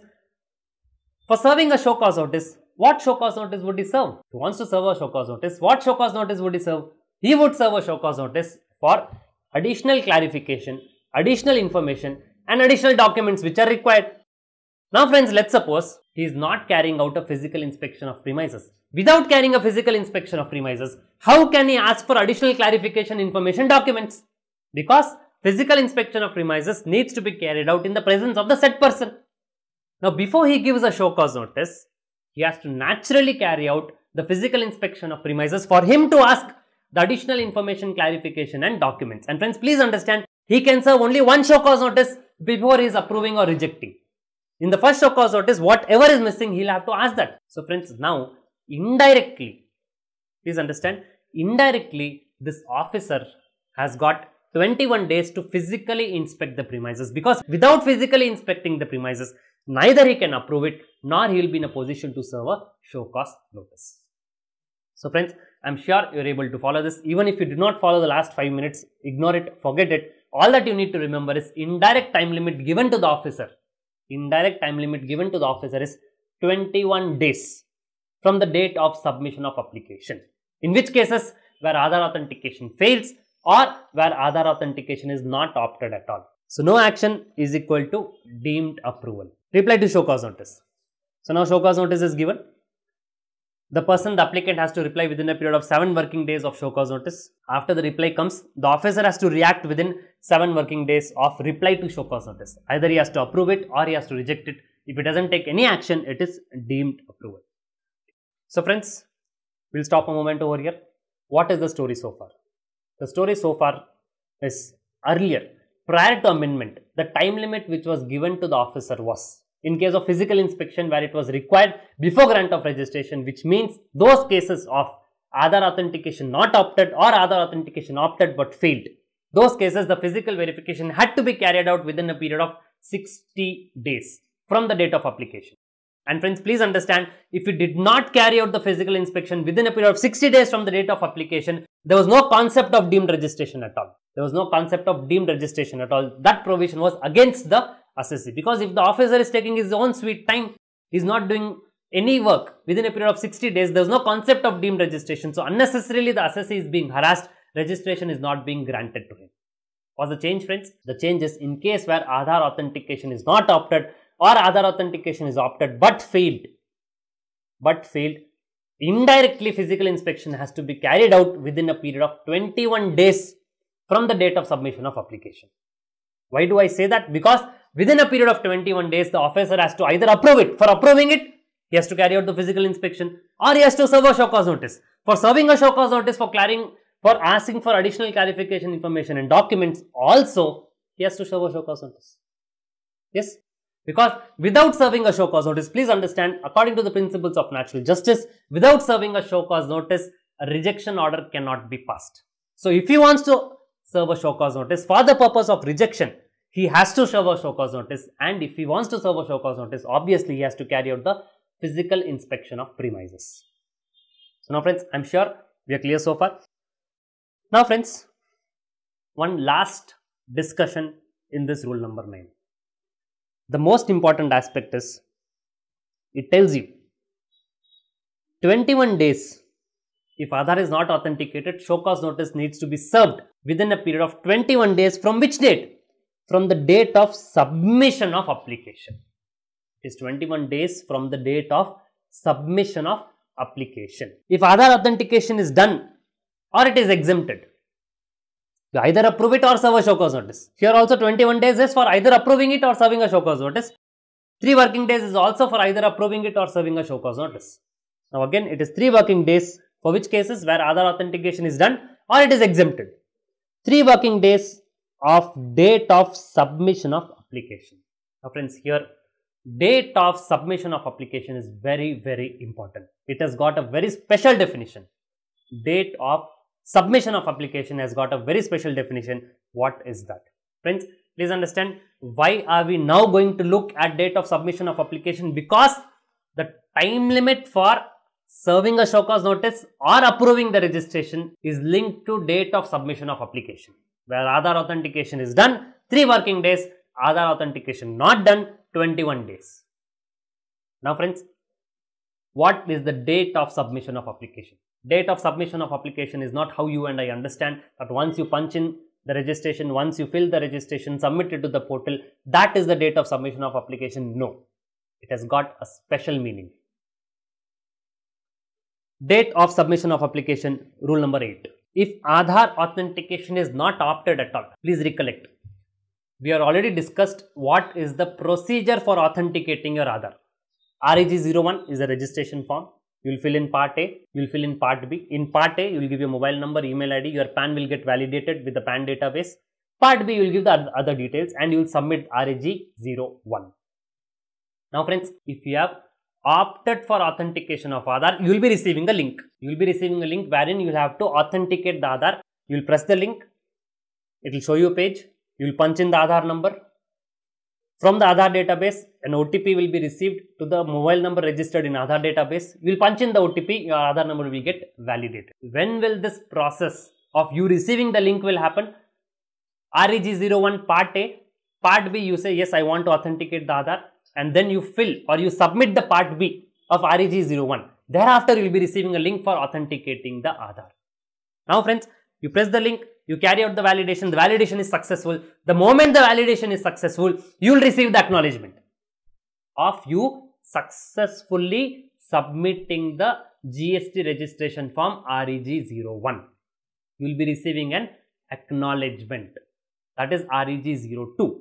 for serving a show cause notice, what show cause notice would he serve? Who he wants to serve a show cause notice, what show cause notice would he serve? He would serve a show cause notice for additional clarification, additional information and additional documents which are required. Now friends, let's suppose he is not carrying out a physical inspection of premises. Without carrying a physical inspection of premises, how can he ask for additional clarification information documents? Because physical inspection of premises needs to be carried out in the presence of the said person. Now, before he gives a show cause notice, he has to naturally carry out the physical inspection of premises for him to ask the additional information clarification and documents. And friends, please understand, he can serve only one show cause notice before he is approving or rejecting. In the first show cause notice, whatever is missing, he'll have to ask that. So friends, now indirectly, please understand, indirectly this officer has got 21 days to physically inspect the premises because without physically inspecting the premises, neither he can approve it nor he will be in a position to serve a show cause notice. So friends, I'm sure you're able to follow this. Even if you did not follow the last 5 minutes, ignore it, forget it. All that you need to remember is indirect time limit given to the officer. Indirect time limit given to the officer is 21 days from the date of submission of application. In which cases, where Aadhaar authentication fails or where Aadhaar authentication is not opted at all. So, no action is equal to deemed approval. Reply to show cause notice. So now show cause notice is given. The person, the applicant has to reply within a period of 7 working days of show cause notice. After the reply comes, the officer has to react within 7 working days of reply to show cause notice. Either he has to approve it or he has to reject it. If he doesn't take any action, it is deemed approval. So friends, we'll stop a moment over here. What is the story so far? The story so far is earlier, prior to amendment, the time limit which was given to the officer was in case of physical inspection where it was required before grant of registration which means those cases of other authentication not opted or other authentication opted but failed. Those cases the physical verification had to be carried out within a period of 60 days from the date of application. And friends please understand if you did not carry out the physical inspection within a period of 60 days from the date of application there was no concept of deemed registration at all. There was no concept of deemed registration at all. That provision was against the assessee. Because if the officer is taking his own sweet time, he is not doing any work within a period of 60 days, there is no concept of deemed registration. So unnecessarily the assessee is being harassed, registration is not being granted to him. What's the change friends? The change is in case where Aadhaar authentication is not opted or Aadhaar authentication is opted but failed, but failed, indirectly physical inspection has to be carried out within a period of 21 days from the date of submission of application. Why do I say that? Because Within a period of 21 days, the officer has to either approve it. For approving it, he has to carry out the physical inspection or he has to serve a show cause notice. For serving a show cause notice for clearing, for asking for additional clarification information and documents also, he has to serve a show cause notice. Yes? Because without serving a show cause notice, please understand, according to the principles of natural justice, without serving a show cause notice, a rejection order cannot be passed. So, if he wants to serve a show cause notice for the purpose of rejection, he has to serve a show cause notice and if he wants to serve a show cause notice, obviously he has to carry out the physical inspection of premises. So now friends, I'm sure we are clear so far. Now friends, one last discussion in this rule number 9. The most important aspect is, it tells you 21 days if Aadhaar is not authenticated, show cause notice needs to be served within a period of 21 days from which date? from the date of submission of application. It is 21 days from the date of submission of application. If other authentication is done or it is exempted, you either approve it or serve a show cause notice. Here also 21 days is for either approving it or serving a show cause notice. 3 working days is also for either approving it or serving a show cause notice. Now again it is 3 working days for which cases where other authentication is done or it is exempted. 3 working days of date of submission of application. Now friends here date of submission of application is very very important. It has got a very special definition. Date of submission of application has got a very special definition. What is that? Friends please understand why are we now going to look at date of submission of application because the time limit for serving a show cause notice or approving the registration is linked to date of submission of application where Aadhaar authentication is done 3 working days, Aadhaar authentication not done 21 days. Now friends, what is the date of submission of application? Date of submission of application is not how you and I understand that once you punch in the registration, once you fill the registration, submit it to the portal, that is the date of submission of application. No, it has got a special meaning. Date of submission of application, rule number 8 if Aadhaar authentication is not opted at all. Please recollect. We have already discussed what is the procedure for authenticating your Aadhaar. REG01 is a registration form. You will fill in part A, you will fill in part B. In part A, you will give your mobile number, email ID, your PAN will get validated with the PAN database. Part B, you will give the other details and you will submit REG01. Now friends, if you have opted for authentication of Aadhaar, you will be receiving a link. You will be receiving a link wherein you will have to authenticate the Aadhaar. You will press the link, it will show you a page, you will punch in the Aadhaar number. From the Aadhaar database, an OTP will be received to the mobile number registered in Aadhaar database. You will punch in the OTP, your Aadhaar number will get validated. When will this process of you receiving the link will happen? REG01 part A, part B you say yes I want to authenticate the Aadhaar and then you fill or you submit the part B of REG01. Thereafter, you will be receiving a link for authenticating the Aadhaar. Now friends, you press the link, you carry out the validation, the validation is successful. The moment the validation is successful, you will receive the acknowledgement of you successfully submitting the GST registration form REG01. You will be receiving an acknowledgement that is REG02.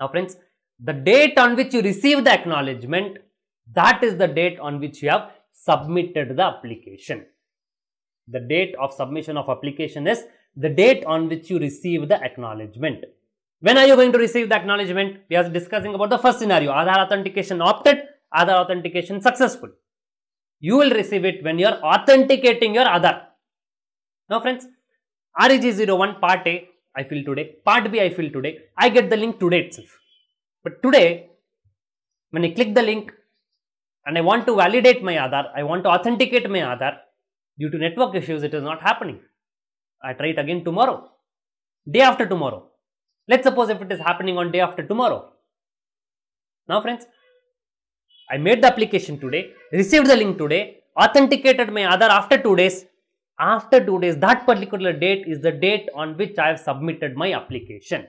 Now friends, the date on which you receive the acknowledgement, that is the date on which you have submitted the application. The date of submission of application is the date on which you receive the acknowledgement. When are you going to receive the acknowledgement? We are discussing about the first scenario, Aadhaar authentication opted, Aadhaar authentication successful. You will receive it when you are authenticating your Aadhaar. Now friends, REG01 part A, I fill today, part B, I fill today, I get the link today itself. But today, when I click the link and I want to validate my Aadhaar, I want to authenticate my Aadhaar, due to network issues, it is not happening. I try it again tomorrow, day after tomorrow. Let's suppose if it is happening on day after tomorrow. Now friends, I made the application today, received the link today, authenticated my Aadhaar after 2 days. After 2 days, that particular date is the date on which I have submitted my application.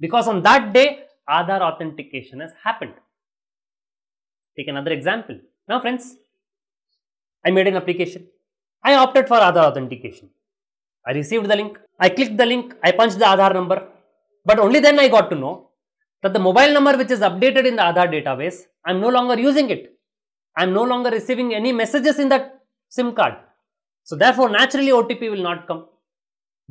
Because on that day, Aadhaar authentication has happened. Take another example. Now friends, I made an application. I opted for Aadhaar authentication. I received the link. I clicked the link. I punched the Aadhaar number. But only then I got to know that the mobile number which is updated in the Aadhaar database, I'm no longer using it. I'm no longer receiving any messages in that SIM card. So therefore, naturally OTP will not come.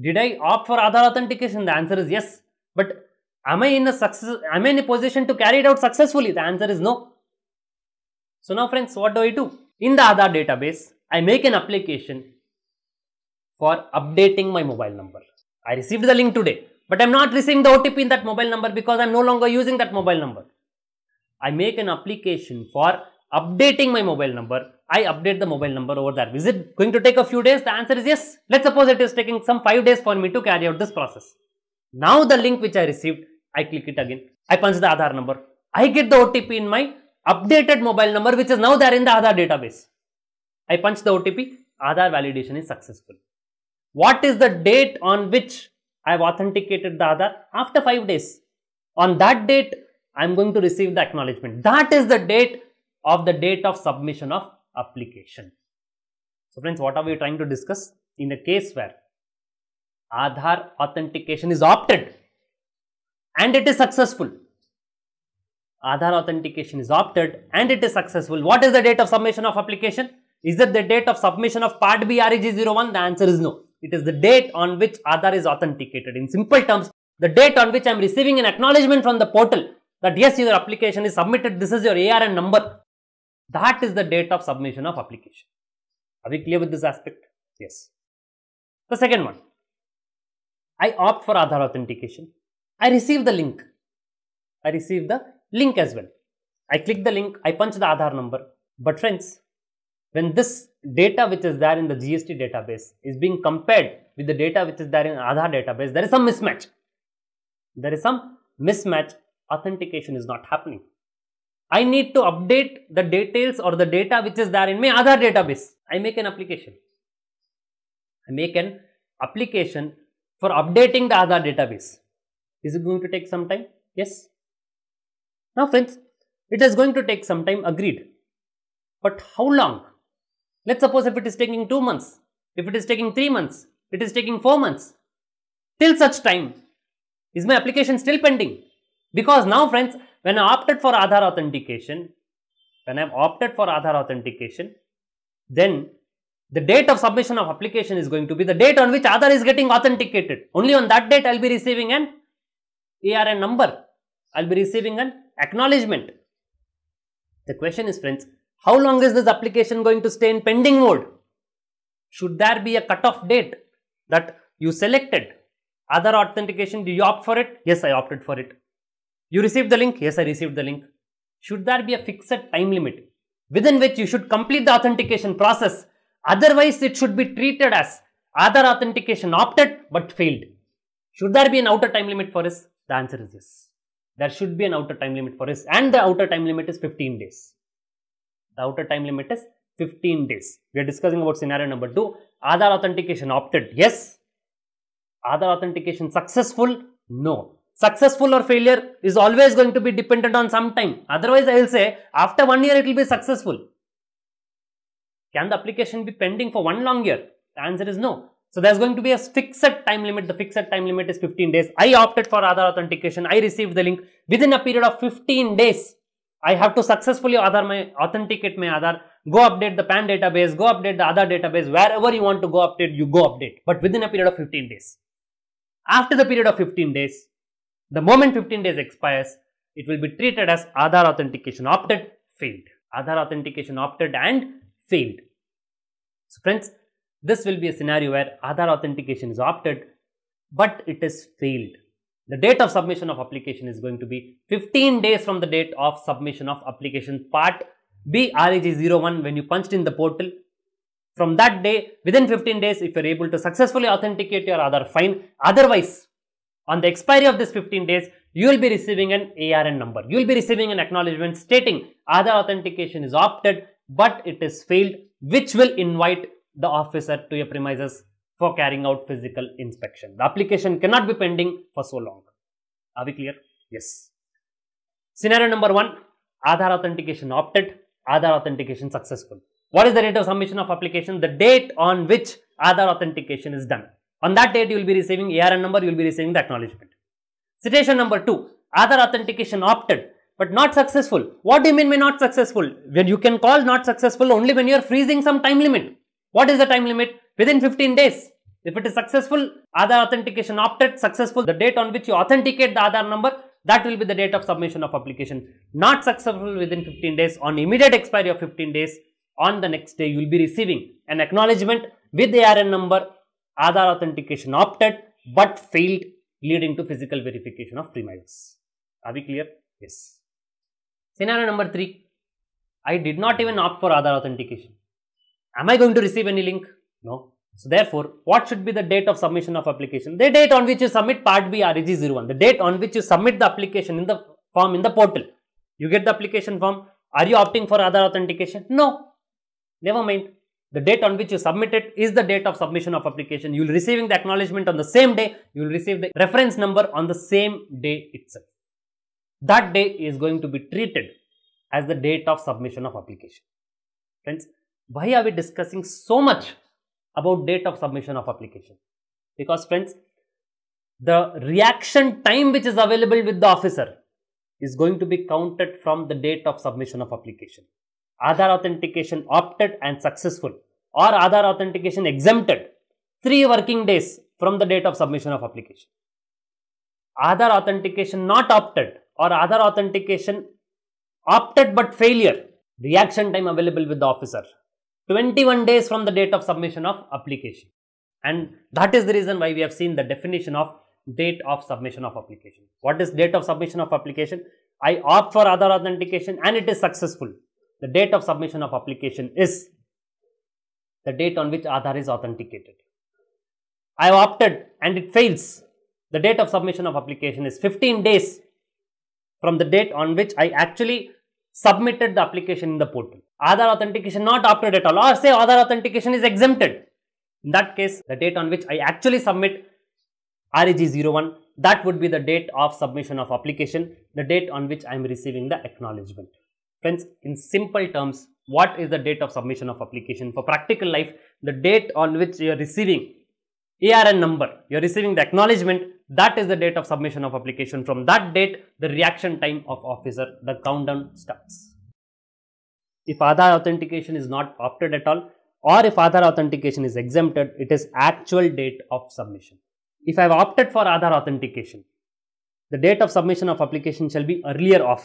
Did I opt for Aadhaar authentication? The answer is yes. But am I in a success, am I in a position to carry it out successfully? The answer is no. So now friends, what do I do? In the Aadhaar database, I make an application for updating my mobile number. I received the link today, but I'm not receiving the OTP in that mobile number because I'm no longer using that mobile number. I make an application for updating my mobile number. I update the mobile number over there. Is it going to take a few days? The answer is yes. Let's suppose it is taking some 5 days for me to carry out this process. Now the link which I received I click it again. I punch the Aadhaar number. I get the OTP in my updated mobile number which is now there in the Aadhaar database. I punch the OTP, Aadhaar validation is successful. What is the date on which I have authenticated the Aadhaar? After 5 days. On that date, I am going to receive the acknowledgement. That is the date of the date of submission of application. So friends, what are we trying to discuss? In the case where Aadhaar authentication is opted, and it is successful. Aadhaar authentication is opted and it is successful. What is the date of submission of application? Is it the date of submission of Part B REG01? The answer is no. It is the date on which Aadhaar is authenticated. In simple terms, the date on which I am receiving an acknowledgement from the portal that yes, your application is submitted, this is your ARN number. That is the date of submission of application. Are we clear with this aspect? Yes. The second one, I opt for Aadhaar authentication I receive the link. I receive the link as well. I click the link, I punch the Aadhaar number. But friends, when this data which is there in the GST database is being compared with the data which is there in Aadhaar database, there is some mismatch. There is some mismatch, authentication is not happening. I need to update the details or the data which is there in my Aadhaar database. I make an application. I make an application for updating the Aadhaar database. Is it going to take some time? Yes. Now friends, it is going to take some time, agreed. But how long? Let's suppose if it is taking 2 months, if it is taking 3 months, it is taking 4 months. Till such time, is my application still pending? Because now friends, when I opted for Aadhaar authentication, when I have opted for Aadhaar authentication, then the date of submission of application is going to be the date on which Aadhaar is getting authenticated. Only on that date I will be receiving an AR a number. I'll be receiving an acknowledgement. The question is friends, how long is this application going to stay in pending mode? Should there be a cutoff date that you selected? Other authentication, do you opt for it? Yes, I opted for it. You received the link? Yes, I received the link. Should there be a fixed time limit within which you should complete the authentication process? Otherwise, it should be treated as other authentication opted but failed. Should there be an outer time limit for this? The answer is yes. There should be an outer time limit for this, and the outer time limit is 15 days. The outer time limit is 15 days. We are discussing about scenario number 2. Aadhaar authentication opted, yes. Aadhaar authentication successful, no. Successful or failure is always going to be dependent on some time. Otherwise, I will say after one year it will be successful. Can the application be pending for one long year? The answer is no. So there's going to be a fixed time limit. The fixed time limit is 15 days. I opted for Aadhaar authentication. I received the link within a period of 15 days. I have to successfully Aadhaar my, authenticate my Aadhaar. Go update the PAN database. Go update the Aadhaar database. Wherever you want to go update, you go update. But within a period of 15 days. After the period of 15 days, the moment 15 days expires, it will be treated as Aadhaar authentication opted, failed. Aadhaar authentication opted and failed. So friends, this will be a scenario where Aadhaar authentication is opted, but it is failed. The date of submission of application is going to be 15 days from the date of submission of application part B REG01 when you punched in the portal. From that day, within 15 days, if you are able to successfully authenticate your Aadhaar, fine. Otherwise, on the expiry of this 15 days, you will be receiving an ARN number. You will be receiving an acknowledgement stating Aadhaar authentication is opted, but it is failed, which will invite the officer to your premises for carrying out physical inspection. The application cannot be pending for so long. Are we clear? Yes. Scenario number one, Aadhaar authentication opted, Aadhaar authentication successful. What is the date of submission of application? The date on which Aadhaar authentication is done. On that date, you will be receiving ARN number, you will be receiving the acknowledgement. Citation number two, Aadhaar authentication opted, but not successful. What do you mean by not successful? When you can call not successful only when you are freezing some time limit. What is the time limit? Within 15 days. If it is successful, Aadhaar authentication opted successful, the date on which you authenticate the Aadhaar number, that will be the date of submission of application. Not successful within 15 days, on immediate expiry of 15 days, on the next day you will be receiving an acknowledgement with the ARN number, Aadhaar authentication opted but failed leading to physical verification of premises. Are we clear? Yes. Scenario number 3, I did not even opt for Aadhaar authentication. Am I going to receive any link? No. So therefore, what should be the date of submission of application? The date on which you submit part B REG01, the date on which you submit the application in the form in the portal. You get the application form. Are you opting for other authentication? No. Never mind. The date on which you submit it is the date of submission of application. You will receiving the acknowledgement on the same day. You will receive the reference number on the same day itself. That day is going to be treated as the date of submission of application. Friends, why are we discussing so much about date of submission of application? Because friends, the reaction time which is available with the officer is going to be counted from the date of submission of application. Aadhar authentication opted and successful or Aadhar authentication exempted 3 working days from the date of submission of application. Aadhar authentication not opted or Aadhar authentication opted but failure reaction time available with the officer 21 days from the date of submission of application. And that is the reason why we have seen the definition of date of submission of application. What is date of submission of application? I opt for Aadhaar authentication and it is successful. The date of submission of application is the date on which Aadhaar is authenticated. I have opted and it fails. The date of submission of application is 15 days from the date on which I actually submitted the application in the portal. Aadhaar authentication not opted at all or say Aadhaar authentication is exempted. In that case, the date on which I actually submit REG01, that would be the date of submission of application, the date on which I am receiving the acknowledgement. Friends, in simple terms, what is the date of submission of application? For practical life, the date on which you are receiving ARN number, you are receiving the acknowledgement, that is the date of submission of application. From that date, the reaction time of officer, the countdown starts. If Aadhaar authentication is not opted at all or if Aadhaar authentication is exempted, it is actual date of submission. If I have opted for Aadhaar authentication, the date of submission of application shall be earlier of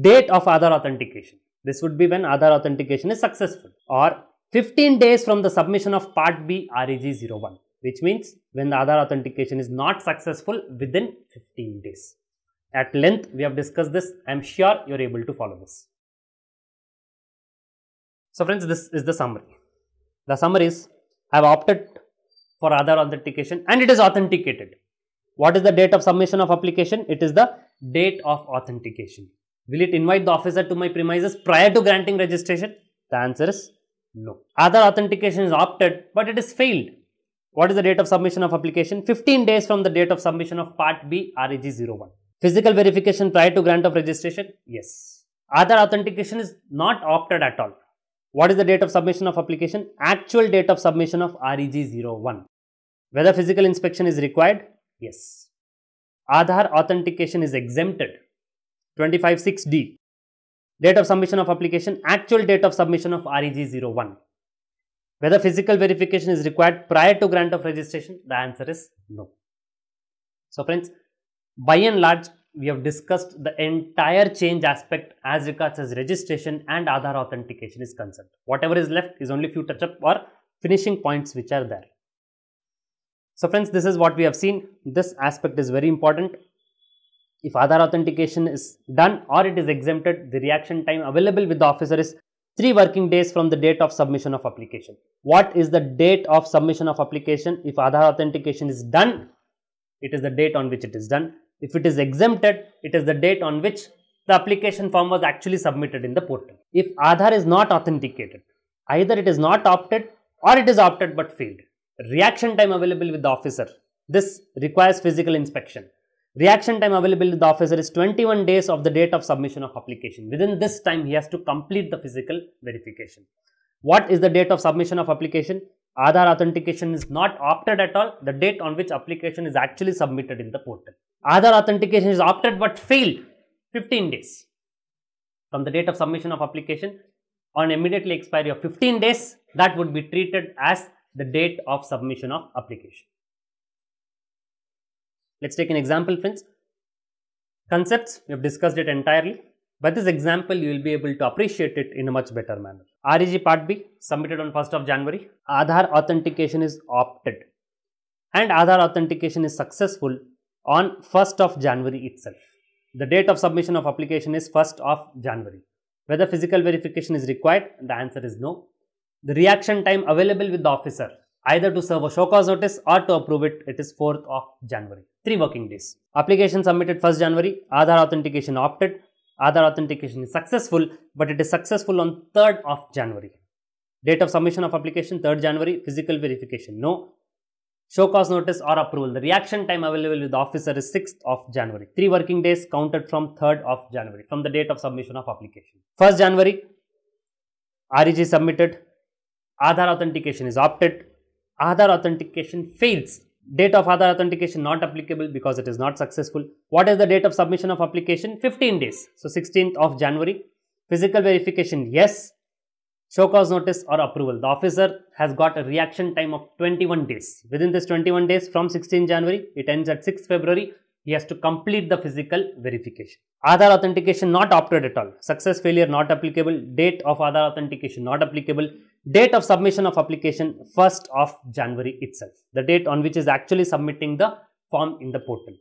date of Aadhaar authentication. This would be when Aadhaar authentication is successful or 15 days from the submission of Part B REG 01 which means when the Aadhaar authentication is not successful within 15 days. At length, we have discussed this. I am sure you are able to follow this. So friends, this is the summary. The summary is, I have opted for Aadhaar authentication and it is authenticated. What is the date of submission of application? It is the date of authentication. Will it invite the officer to my premises prior to granting registration? The answer is no. Aadhaar authentication is opted, but it is failed. What is the date of submission of application? 15 days from the date of submission of Part B REG01. Physical verification prior to grant of registration? Yes. Other authentication is not opted at all. What is the date of submission of application? Actual date of submission of REG01. Whether physical inspection is required? Yes. Aadhaar authentication is exempted. 25.6d. Date of submission of application, actual date of submission of REG01. Whether physical verification is required prior to grant of registration? The answer is no. So friends, by and large, we have discussed the entire change aspect as regards as registration and Aadhaar authentication is concerned. Whatever is left is only few touch-up or finishing points which are there. So friends, this is what we have seen. This aspect is very important. If Aadhaar authentication is done or it is exempted, the reaction time available with the officer is three working days from the date of submission of application. What is the date of submission of application? If Aadhaar authentication is done, it is the date on which it is done. If it is exempted, it is the date on which the application form was actually submitted in the portal. If Aadhaar is not authenticated, either it is not opted or it is opted but failed. Reaction time available with the officer. This requires physical inspection. Reaction time available to the officer is 21 days of the date of submission of application. Within this time, he has to complete the physical verification. What is the date of submission of application? Aadhaar authentication is not opted at all, the date on which application is actually submitted in the portal. Aadhaar authentication is opted but failed 15 days. From the date of submission of application on immediately expiry of 15 days, that would be treated as the date of submission of application. Let's take an example friends. Concepts, we have discussed it entirely. By this example, you will be able to appreciate it in a much better manner. REG Part B submitted on 1st of January. Aadhaar authentication is opted and Aadhaar authentication is successful on 1st of January itself. The date of submission of application is 1st of January. Whether physical verification is required, the answer is no. The reaction time available with the officer either to serve a show cause notice or to approve it. It is 4th of January. Three working days. Application submitted 1st January. Aadhaar authentication opted. Aadhaar authentication is successful, but it is successful on 3rd of January. Date of submission of application 3rd January. Physical verification no. Show cause notice or approval. The reaction time available with the officer is 6th of January. Three working days counted from 3rd of January, from the date of submission of application. 1st January, REG submitted, Aadhaar authentication is opted, Aadhaar authentication fails. Date of Aadhaar authentication not applicable because it is not successful. What is the date of submission of application? 15 days. So 16th of January. Physical verification, yes. Show cause notice or approval. The officer has got a reaction time of 21 days. Within this 21 days from 16 January, it ends at 6 February he has to complete the physical verification. Aadhaar authentication not opted at all. Success failure not applicable. Date of Aadhaar authentication not applicable date of submission of application 1st of January itself, the date on which is actually submitting the form in the portal.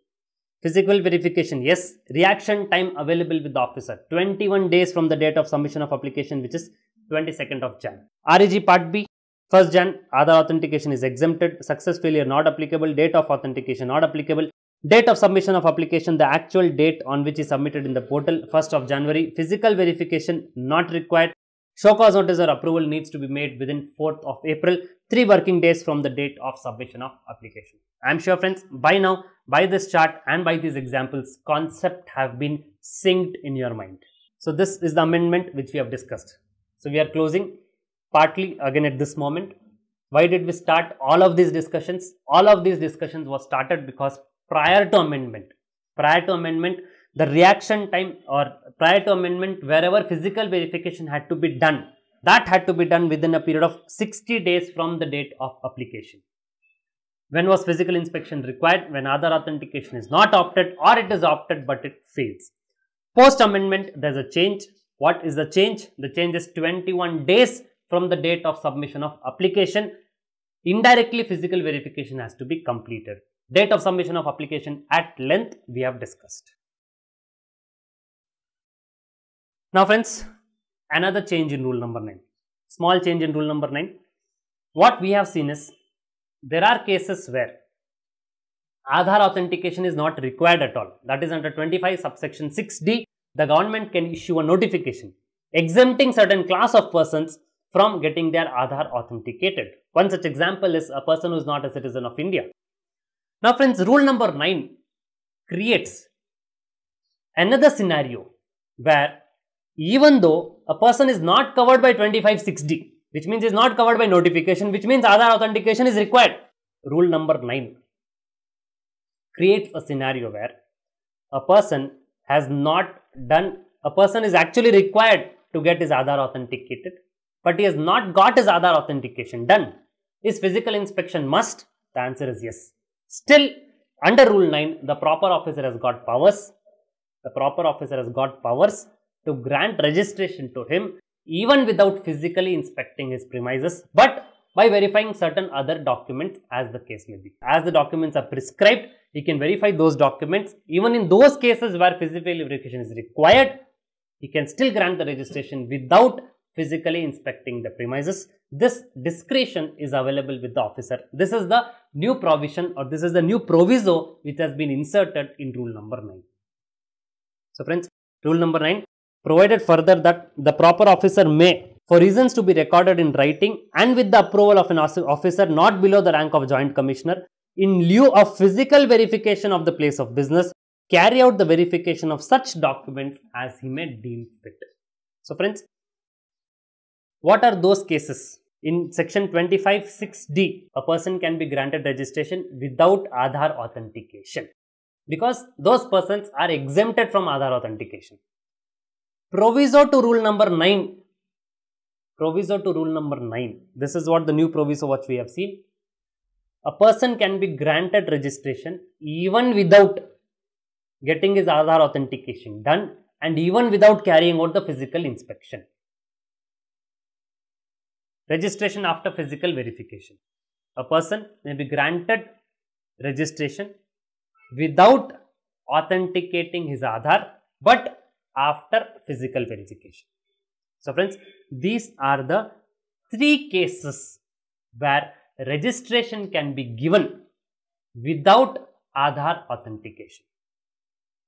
Physical verification, yes. Reaction time available with the officer, 21 days from the date of submission of application which is 22nd of Jan. REG Part B, 1st Jan, other authentication is exempted, success failure not applicable, date of authentication not applicable. Date of submission of application, the actual date on which is submitted in the portal, 1st of January. Physical verification not required Show cause notice or approval needs to be made within 4th of April, 3 working days from the date of submission of application. I am sure friends, by now, by this chart and by these examples, concept have been synced in your mind. So this is the amendment which we have discussed. So we are closing partly again at this moment. Why did we start all of these discussions? All of these discussions was started because prior to amendment, prior to amendment, the reaction time or prior to amendment wherever physical verification had to be done that had to be done within a period of 60 days from the date of application. When was physical inspection required? When other authentication is not opted or it is opted but it fails. Post amendment there is a change. What is the change? The change is 21 days from the date of submission of application. Indirectly physical verification has to be completed. Date of submission of application at length we have discussed. Now friends, another change in rule number 9, small change in rule number 9. What we have seen is, there are cases where Aadhaar authentication is not required at all. That is under 25 subsection 6D, the government can issue a notification exempting certain class of persons from getting their Aadhaar authenticated. One such example is a person who is not a citizen of India. Now friends, rule number 9 creates another scenario where even though a person is not covered by 256D, which means is not covered by notification, which means Aadhaar authentication is required. Rule number 9 creates a scenario where a person has not done, a person is actually required to get his Aadhaar authenticated, but he has not got his Aadhaar authentication done. Is physical inspection must? The answer is yes. Still, under rule 9, the proper officer has got powers. The proper officer has got powers to grant registration to him even without physically inspecting his premises but by verifying certain other documents as the case may be. As the documents are prescribed, he can verify those documents. Even in those cases where physical verification is required, he can still grant the registration without physically inspecting the premises. This discretion is available with the officer. This is the new provision or this is the new proviso which has been inserted in rule number 9. So friends, rule number 9, provided further that the proper officer may, for reasons to be recorded in writing and with the approval of an officer not below the rank of joint commissioner, in lieu of physical verification of the place of business, carry out the verification of such documents as he may deem fit. So friends, what are those cases? In section 25 6d, a person can be granted registration without Aadhaar authentication because those persons are exempted from Aadhaar authentication proviso to rule number 9 proviso to rule number 9 this is what the new proviso which we have seen a person can be granted registration even without getting his aadhaar authentication done and even without carrying out the physical inspection registration after physical verification a person may be granted registration without authenticating his aadhaar but after physical verification. So friends, these are the three cases where registration can be given without Aadhaar authentication.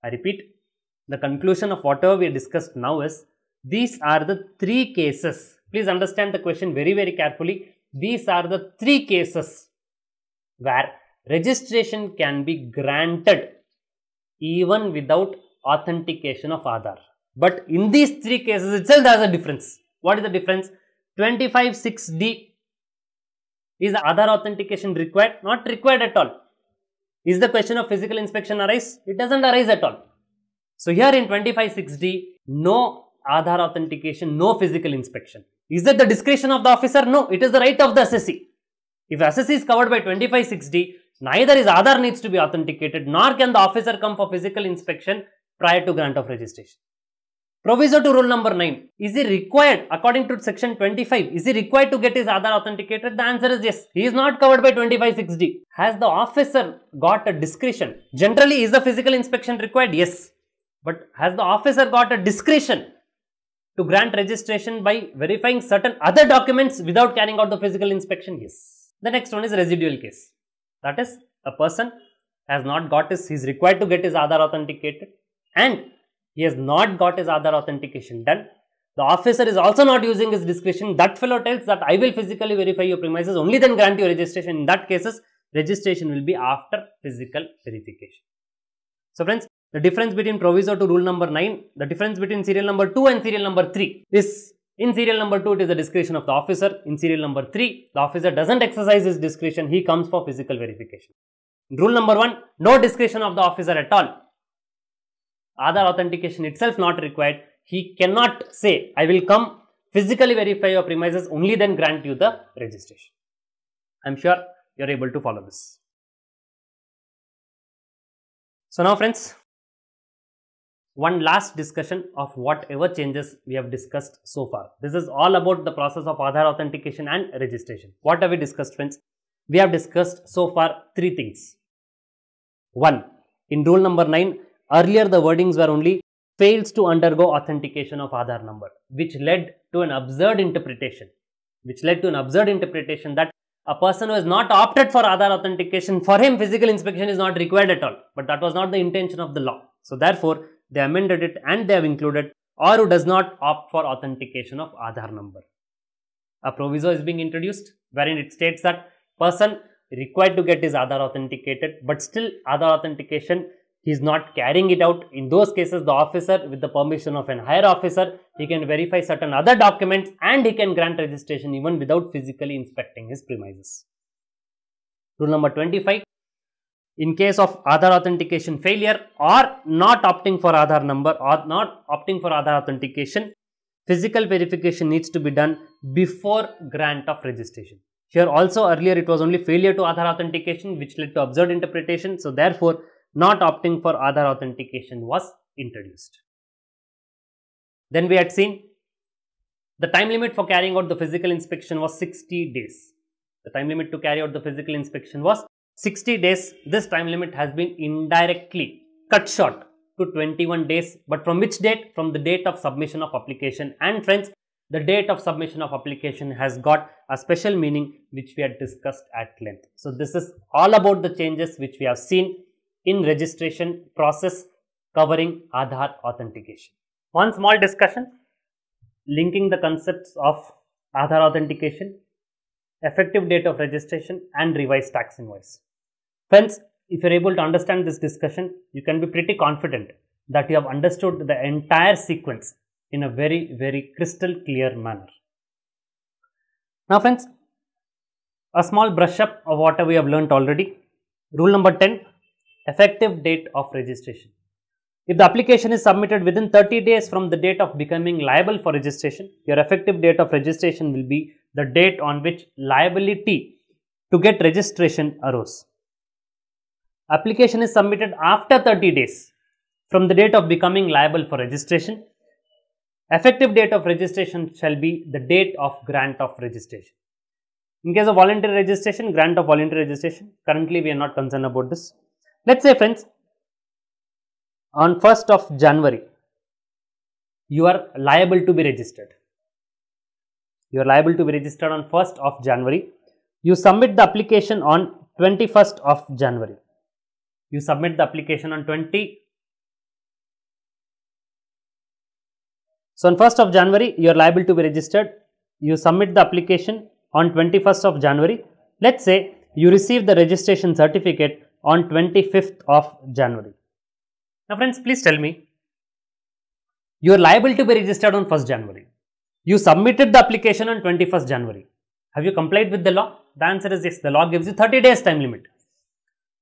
I repeat, the conclusion of whatever we discussed now is these are the three cases. Please understand the question very, very carefully. These are the three cases where registration can be granted even without authentication of Aadhaar. But in these three cases itself there is a difference. What is the difference? 256D is the Aadhaar authentication required? Not required at all. Is the question of physical inspection arise? It doesn't arise at all. So here in 256D, no Aadhaar authentication, no physical inspection. Is that the discretion of the officer? No, it is the right of the assessee. If assessee is covered by 256D, neither is Aadhaar needs to be authenticated, nor can the officer come for physical inspection prior to grant of registration. Proviso to rule number 9. Is he required according to section 25? Is he required to get his Aadhaar authenticated? The answer is yes. He is not covered by 25.6d. Has the officer got a discretion? Generally is the physical inspection required? Yes. But has the officer got a discretion to grant registration by verifying certain other documents without carrying out the physical inspection? Yes. The next one is residual case. That is a person has not got his, he is required to get his Aadhaar authenticated and he has not got his other authentication done. The officer is also not using his discretion. That fellow tells that I will physically verify your premises, only then grant you registration. In that cases, registration will be after physical verification. So friends, the difference between proviso to rule number 9, the difference between serial number 2 and serial number 3 is in serial number 2, it is the discretion of the officer. In serial number 3, the officer doesn't exercise his discretion. He comes for physical verification. Rule number 1, no discretion of the officer at all. Aadhaar authentication itself not required. He cannot say, I will come physically verify your premises, only then grant you the registration. I am sure you are able to follow this. So now friends, one last discussion of whatever changes we have discussed so far. This is all about the process of Aadhaar authentication and registration. What have we discussed friends? We have discussed so far three things. One, in rule number nine, Earlier, the wordings were only fails to undergo authentication of Aadhaar number, which led to an absurd interpretation, which led to an absurd interpretation that a person who has not opted for Aadhaar authentication, for him physical inspection is not required at all. But that was not the intention of the law. So therefore, they amended it and they have included or who does not opt for authentication of Aadhaar number. A proviso is being introduced wherein it states that person required to get his Aadhaar authenticated but still Aadhaar authentication he is not carrying it out. In those cases, the officer with the permission of an higher officer, he can verify certain other documents and he can grant registration even without physically inspecting his premises. Rule number 25, in case of Aadhaar authentication failure or not opting for Aadhaar number or not opting for Aadhaar authentication, physical verification needs to be done before grant of registration. Here also earlier it was only failure to Aadhaar authentication which led to absurd interpretation. So therefore, not opting for Aadhaar authentication was introduced. Then we had seen the time limit for carrying out the physical inspection was 60 days. The time limit to carry out the physical inspection was 60 days. This time limit has been indirectly cut short to 21 days but from which date? From the date of submission of application and friends the date of submission of application has got a special meaning which we had discussed at length. So this is all about the changes which we have seen in registration process covering Aadhaar authentication. One small discussion linking the concepts of Aadhaar authentication, effective date of registration and revised tax invoice. Friends, if you're able to understand this discussion, you can be pretty confident that you have understood the entire sequence in a very, very crystal clear manner. Now friends, a small brush up of what we have learnt already. Rule number 10, effective date of registration. If the application is submitted within 30 days from the date of becoming liable for registration, your effective date of registration will be the date on which liability to get registration arose. Application is submitted after 30 days from the date of becoming liable for registration. Effective date of registration shall be the date of grant of registration. In case of voluntary registration, grant of voluntary registration, currently we are not concerned about this. Let us say friends, on 1st of January, you are liable to be registered. You are liable to be registered on 1st of January. You submit the application on 21st of January. You submit the application on 20. So, on 1st of January, you are liable to be registered. You submit the application on 21st of January. Let's say you receive the registration certificate on 25th of January. Now friends, please tell me, you are liable to be registered on 1st January. You submitted the application on 21st January. Have you complied with the law? The answer is yes. The law gives you 30 days time limit.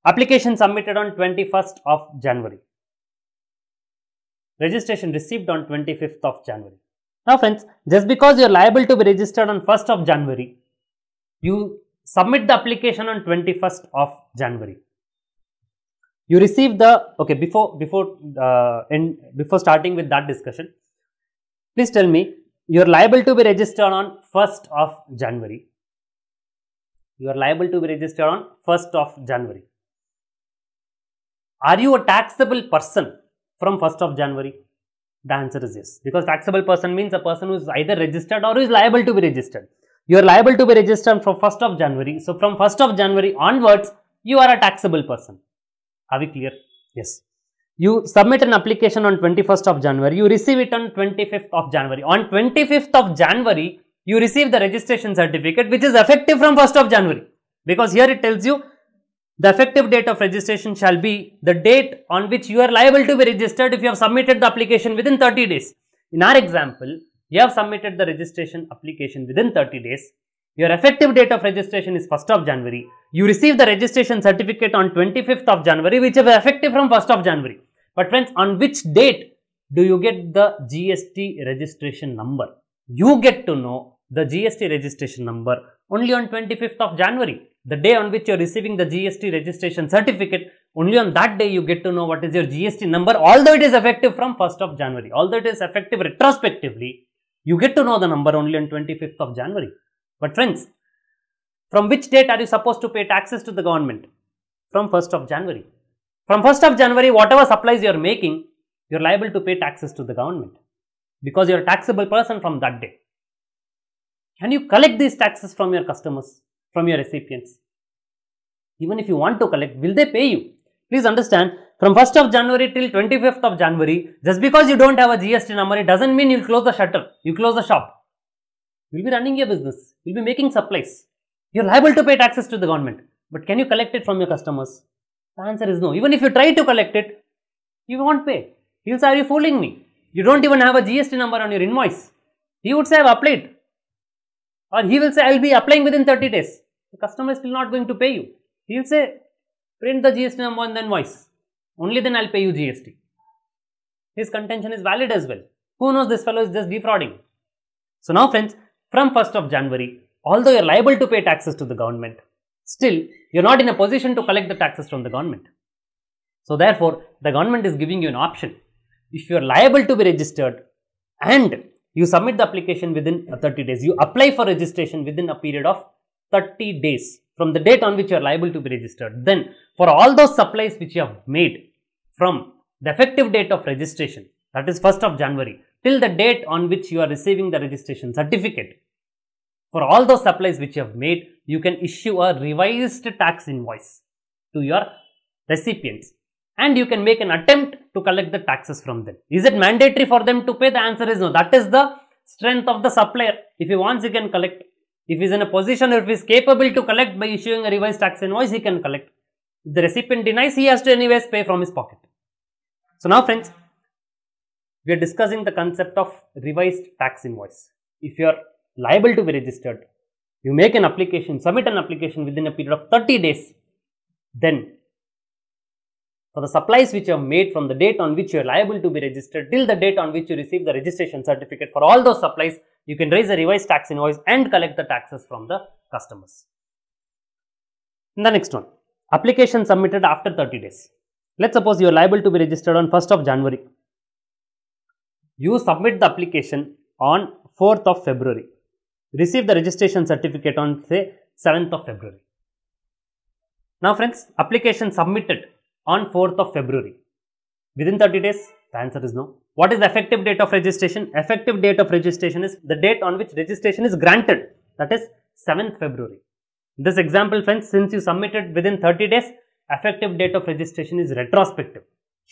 Application submitted on 21st of January. Registration received on 25th of January. Now friends, just because you are liable to be registered on 1st of January, you submit the application on 21st of January you receive the okay before before uh, in before starting with that discussion please tell me you are liable to be registered on 1st of january you are liable to be registered on 1st of january are you a taxable person from 1st of january the answer is yes because taxable person means a person who is either registered or who is liable to be registered you are liable to be registered from 1st of january so from 1st of january onwards you are a taxable person are we clear? Yes. You submit an application on 21st of January, you receive it on 25th of January. On 25th of January, you receive the registration certificate which is effective from 1st of January because here it tells you the effective date of registration shall be the date on which you are liable to be registered if you have submitted the application within 30 days. In our example, you have submitted the registration application within 30 days. Your effective date of registration is 1st of January. You receive the registration certificate on 25th of January, which is effective from 1st of January. But friends, on which date do you get the GST registration number? You get to know the GST registration number only on 25th of January, the day on which you are receiving the GST registration certificate. Only on that day you get to know what is your GST number, although it is effective from 1st of January, although it is effective retrospectively, you get to know the number only on 25th of January. But friends, from which date are you supposed to pay taxes to the government? From 1st of January. From 1st of January, whatever supplies you are making, you are liable to pay taxes to the government because you are a taxable person from that day. Can you collect these taxes from your customers, from your recipients? Even if you want to collect, will they pay you? Please understand, from 1st of January till 25th of January, just because you don't have a GST number, it doesn't mean you close the shutter, you close the shop. You'll be running your business. You'll be making supplies. You're liable to pay taxes to the government. But can you collect it from your customers? The answer is no. Even if you try to collect it, you won't pay. He'll say, are you fooling me? You don't even have a GST number on your invoice. He would say, I've applied. Or he will say, I'll be applying within 30 days. The customer is still not going to pay you. He'll say, print the GST number on the invoice. Only then I'll pay you GST. His contention is valid as well. Who knows this fellow is just defrauding. So now friends, from 1st of January, although you're liable to pay taxes to the government, still you're not in a position to collect the taxes from the government. So therefore, the government is giving you an option. If you're liable to be registered and you submit the application within 30 days, you apply for registration within a period of 30 days from the date on which you are liable to be registered. Then for all those supplies which you have made from the effective date of registration, that is 1st of January till the date on which you are receiving the registration certificate. For all those supplies which you have made, you can issue a revised tax invoice to your recipients and you can make an attempt to collect the taxes from them. Is it mandatory for them to pay? The answer is no. That is the strength of the supplier. If he wants, he can collect. If he is in a position or if he is capable to collect by issuing a revised tax invoice, he can collect. If the recipient denies, he has to anyways pay from his pocket. So now friends, we are discussing the concept of revised tax invoice. If you are liable to be registered, you make an application, submit an application within a period of 30 days, then for the supplies which are made from the date on which you are liable to be registered till the date on which you receive the registration certificate for all those supplies, you can raise a revised tax invoice and collect the taxes from the customers. In the next one, application submitted after 30 days. Let's suppose you are liable to be registered on 1st of January you submit the application on 4th of February. Receive the registration certificate on say 7th of February. Now friends, application submitted on 4th of February. Within 30 days, the answer is no. What is the effective date of registration? Effective date of registration is the date on which registration is granted. That is 7th February. this example friends, since you submitted within 30 days, effective date of registration is retrospective.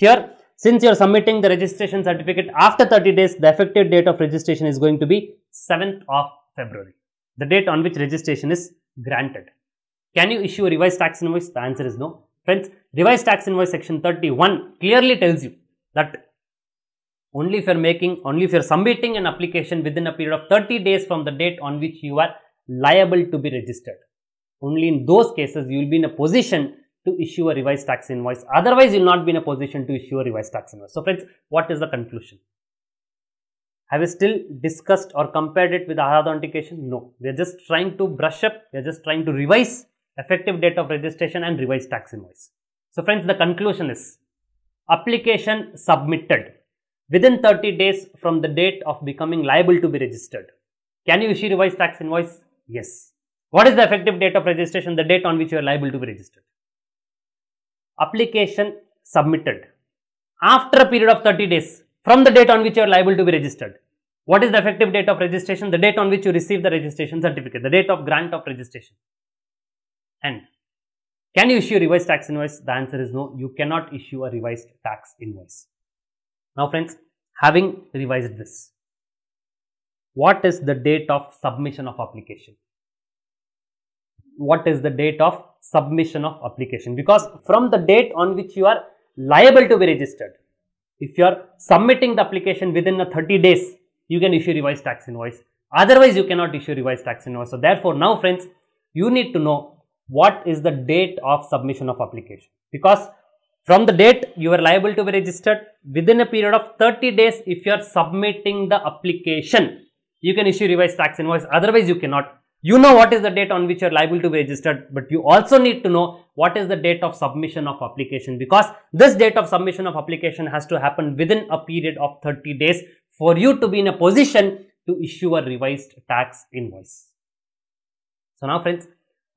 Here, since you're submitting the registration certificate after 30 days, the effective date of registration is going to be 7th of February, the date on which registration is granted. Can you issue a revised tax invoice? The answer is no. Friends, revised tax invoice section 31 clearly tells you that only if you're making, only if you're submitting an application within a period of 30 days from the date on which you are liable to be registered. Only in those cases, you will be in a position to issue a revised tax invoice. Otherwise, you will not be in a position to issue a revised tax invoice. So friends, what is the conclusion? Have you still discussed or compared it with Aadhaar authentication? No. We are just trying to brush up. We are just trying to revise effective date of registration and revised tax invoice. So friends, the conclusion is application submitted within 30 days from the date of becoming liable to be registered. Can you issue revised tax invoice? Yes. What is the effective date of registration? The date on which you are liable to be registered application submitted after a period of 30 days from the date on which you are liable to be registered. What is the effective date of registration? The date on which you receive the registration certificate, the date of grant of registration. And can you issue a revised tax invoice? The answer is no, you cannot issue a revised tax invoice. Now friends, having revised this, what is the date of submission of application? what is the date of submission of application because from the date on which you are liable to be registered if you are submitting the application within the 30 days you can issue revised tax invoice otherwise you cannot issue revised tax invoice so therefore now friends you need to know what is the date of submission of application because from the date you are liable to be registered within a period of 30 days if you are submitting the application you can issue revised tax invoice otherwise you cannot you know what is the date on which you're liable to be registered, but you also need to know what is the date of submission of application because this date of submission of application has to happen within a period of 30 days for you to be in a position to issue a revised tax invoice. So now friends,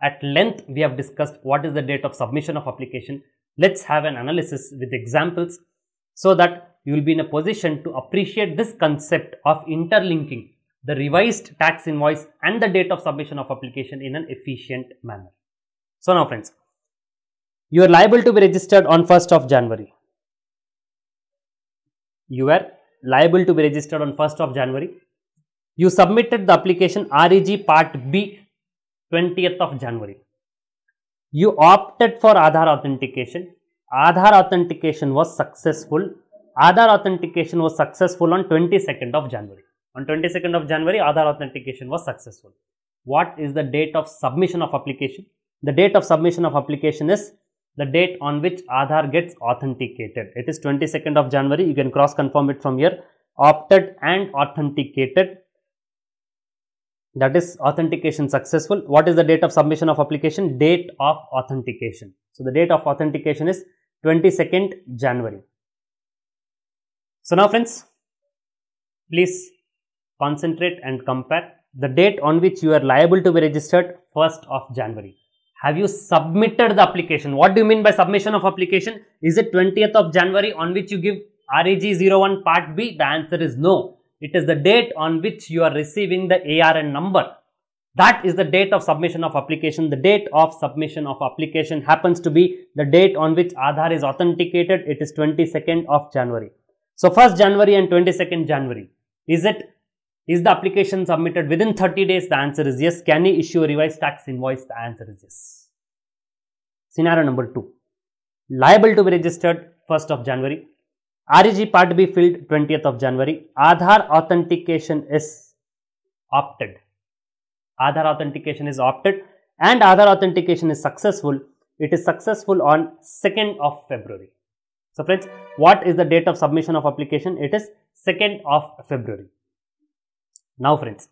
at length we have discussed what is the date of submission of application. Let's have an analysis with examples so that you will be in a position to appreciate this concept of interlinking the revised tax invoice and the date of submission of application in an efficient manner. So now friends, you are liable to be registered on 1st of January. You are liable to be registered on 1st of January. You submitted the application REG Part B 20th of January. You opted for Aadhaar authentication. Aadhaar authentication was successful. Aadhaar authentication was successful on 22nd of January. On 22nd of January, Aadhaar authentication was successful. What is the date of submission of application? The date of submission of application is the date on which Aadhaar gets authenticated. It is 22nd of January. You can cross confirm it from here. Opted and authenticated. That is authentication successful. What is the date of submission of application? Date of authentication. So, the date of authentication is 22nd January. So, now friends, please concentrate and compare the date on which you are liable to be registered 1st of January. Have you submitted the application? What do you mean by submission of application? Is it 20th of January on which you give REG 01 part B? The answer is no. It is the date on which you are receiving the ARN number. That is the date of submission of application. The date of submission of application happens to be the date on which Aadhaar is authenticated. It is 22nd of January. So 1st January and 22nd January. Is it is the application submitted within 30 days? The answer is yes. Can you issue a revised tax invoice? The answer is yes. Scenario number two, liable to be registered 1st of January. REG part B filled 20th of January. Aadhaar authentication is opted. Aadhaar authentication is opted and Aadhaar authentication is successful. It is successful on 2nd of February. So friends, what is the date of submission of application? It is 2nd of February. Now friends,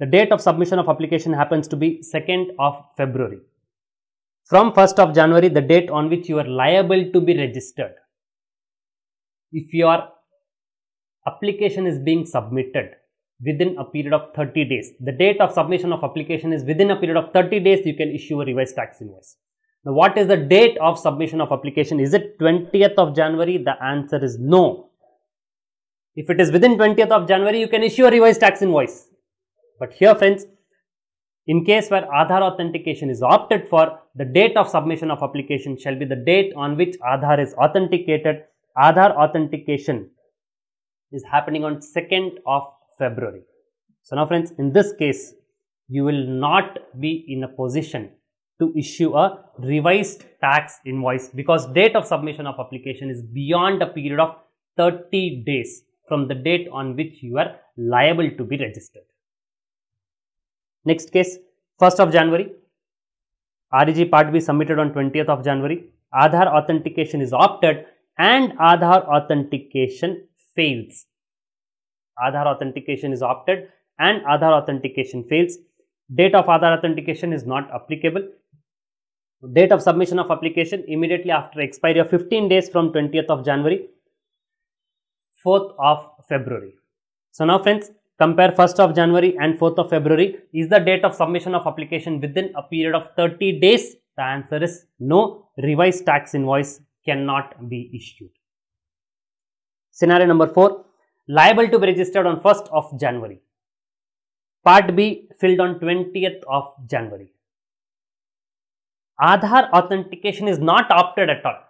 the date of submission of application happens to be 2nd of February. From 1st of January, the date on which you are liable to be registered. If your application is being submitted within a period of 30 days, the date of submission of application is within a period of 30 days, you can issue a revised tax invoice. Now, what is the date of submission of application? Is it 20th of January? The answer is no. If it is within 20th of January, you can issue a revised tax invoice. But here friends, in case where Aadhaar authentication is opted for, the date of submission of application shall be the date on which Aadhaar is authenticated. Aadhaar authentication is happening on 2nd of February. So now friends, in this case, you will not be in a position to issue a revised tax invoice because date of submission of application is beyond a period of 30 days from the date on which you are liable to be registered. Next case, 1st of January, REG part B submitted on 20th of January, Aadhaar authentication is opted and Aadhaar authentication fails. Aadhaar authentication is opted and Aadhaar authentication fails. Date of Aadhaar authentication is not applicable. Date of submission of application immediately after expiry of 15 days from 20th of January 4th of February. So now friends, compare 1st of January and 4th of February. Is the date of submission of application within a period of 30 days? The answer is no. Revised tax invoice cannot be issued. Scenario number 4. Liable to be registered on 1st of January. Part B filled on 20th of January. Aadhaar authentication is not opted at all.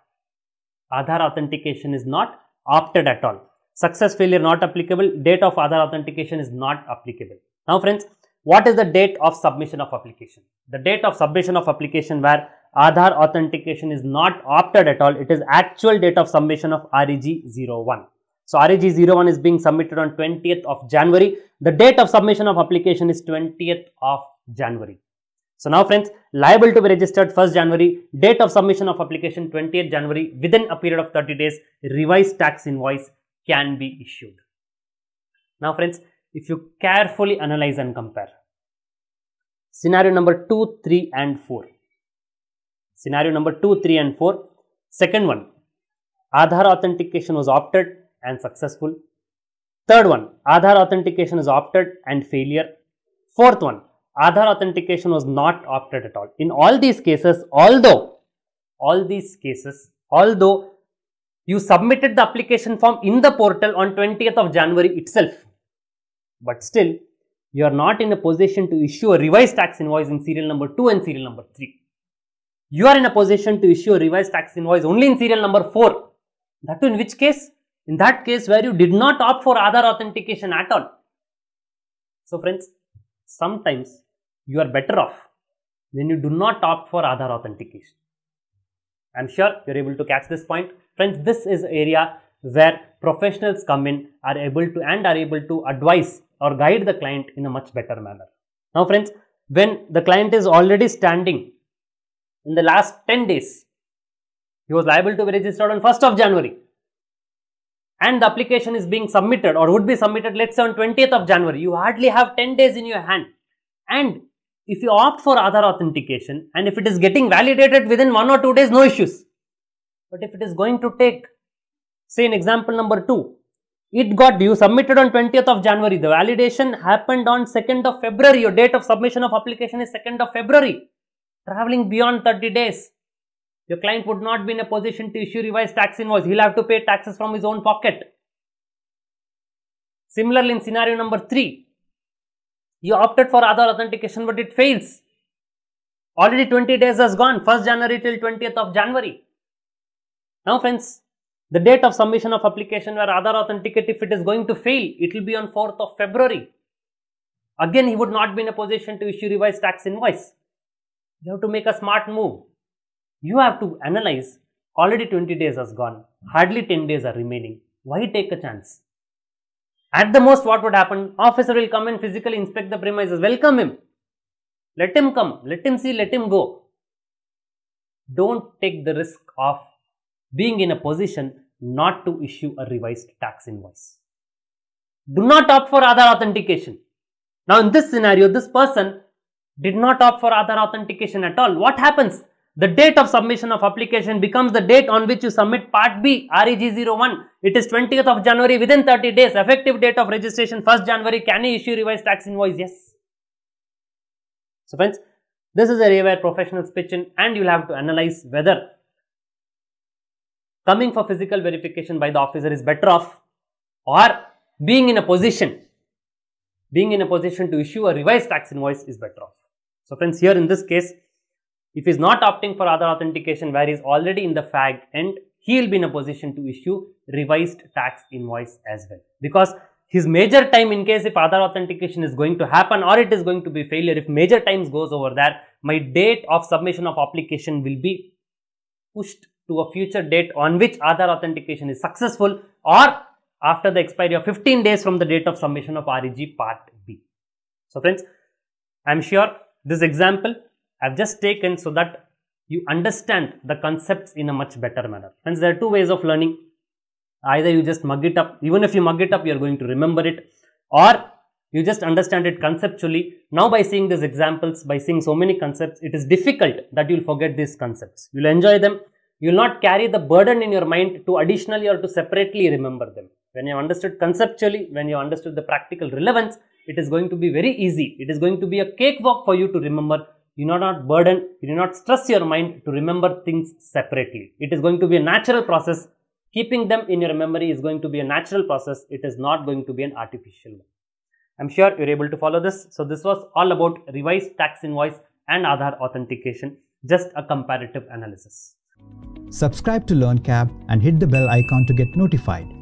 Aadhaar authentication is not opted at all. Success failure not applicable. Date of other authentication is not applicable. Now friends, what is the date of submission of application? The date of submission of application where Aadhaar authentication is not opted at all. It is actual date of submission of REG01. So REG01 is being submitted on 20th of January. The date of submission of application is 20th of January. So now friends, liable to be registered 1st January, date of submission of application 20th January within a period of 30 days, revised tax invoice can be issued. Now friends, if you carefully analyze and compare scenario number 2, 3 and 4. Scenario number 2, 3 and 4. Second one, Aadhaar authentication was opted and successful. Third one, Aadhaar authentication is opted and failure. Fourth one, Aadhaar authentication was not opted at all. In all these cases, although all these cases, although you submitted the application form in the portal on 20th of January itself. But still, you are not in a position to issue a revised tax invoice in serial number 2 and serial number 3. You are in a position to issue a revised tax invoice only in serial number 4. That too in which case? In that case where you did not opt for Aadhaar authentication at all. So friends, sometimes you are better off when you do not opt for Aadhaar authentication. I'm sure you're able to catch this point. Friends, this is area where professionals come in are able to and are able to advise or guide the client in a much better manner. Now friends, when the client is already standing in the last 10 days, he was liable to be registered on 1st of January and the application is being submitted or would be submitted let's say on 20th of January, you hardly have 10 days in your hand and if you opt for other authentication and if it is getting validated within one or two days, no issues. But if it is going to take, say in example number 2, it got you submitted on 20th of January, the validation happened on 2nd of February, your date of submission of application is 2nd of February, traveling beyond 30 days. Your client would not be in a position to issue revised tax invoice, he'll have to pay taxes from his own pocket. Similarly, in scenario number 3, you opted for other authentication but it fails. Already 20 days has gone, 1st January till 20th of January. Now friends, the date of submission of application where other authenticate if it is going to fail, it will be on 4th of February. Again, he would not be in a position to issue revised tax invoice. You have to make a smart move. You have to analyze already 20 days has gone, hardly 10 days are remaining. Why take a chance? At the most, what would happen? Officer will come and physically inspect the premises. Welcome him. Let him come. Let him see. Let him go. Don't take the risk of being in a position not to issue a revised tax invoice. Do not opt for other authentication. Now, in this scenario, this person did not opt for other authentication at all. What happens? the date of submission of application becomes the date on which you submit part B REG01. It is 20th of January within 30 days. Effective date of registration 1st January. Can you issue revised tax invoice? Yes. So friends, this is a area where professionals pitch in and you'll have to analyze whether coming for physical verification by the officer is better off or being in a position, being in a position to issue a revised tax invoice is better off. So friends, here in this case, if he's not opting for other authentication where he's already in the fag end, he'll be in a position to issue revised tax invoice as well. Because his major time in case if other authentication is going to happen or it is going to be failure, if major times goes over there, my date of submission of application will be pushed to a future date on which other authentication is successful or after the expiry of 15 days from the date of submission of REG part B. So friends, I am sure this example I've just taken so that you understand the concepts in a much better manner. Friends, there are two ways of learning. Either you just mug it up, even if you mug it up, you are going to remember it, or you just understand it conceptually. Now, by seeing these examples, by seeing so many concepts, it is difficult that you will forget these concepts. You will enjoy them. You will not carry the burden in your mind to additionally or to separately remember them. When you have understood conceptually, when you have understood the practical relevance, it is going to be very easy. It is going to be a cakewalk for you to remember you do not burden you do not stress your mind to remember things separately it is going to be a natural process keeping them in your memory is going to be a natural process it is not going to be an artificial one i'm sure you're able to follow this so this was all about revised tax invoice and aadhaar authentication just a comparative analysis subscribe to learncab and hit the bell icon to get notified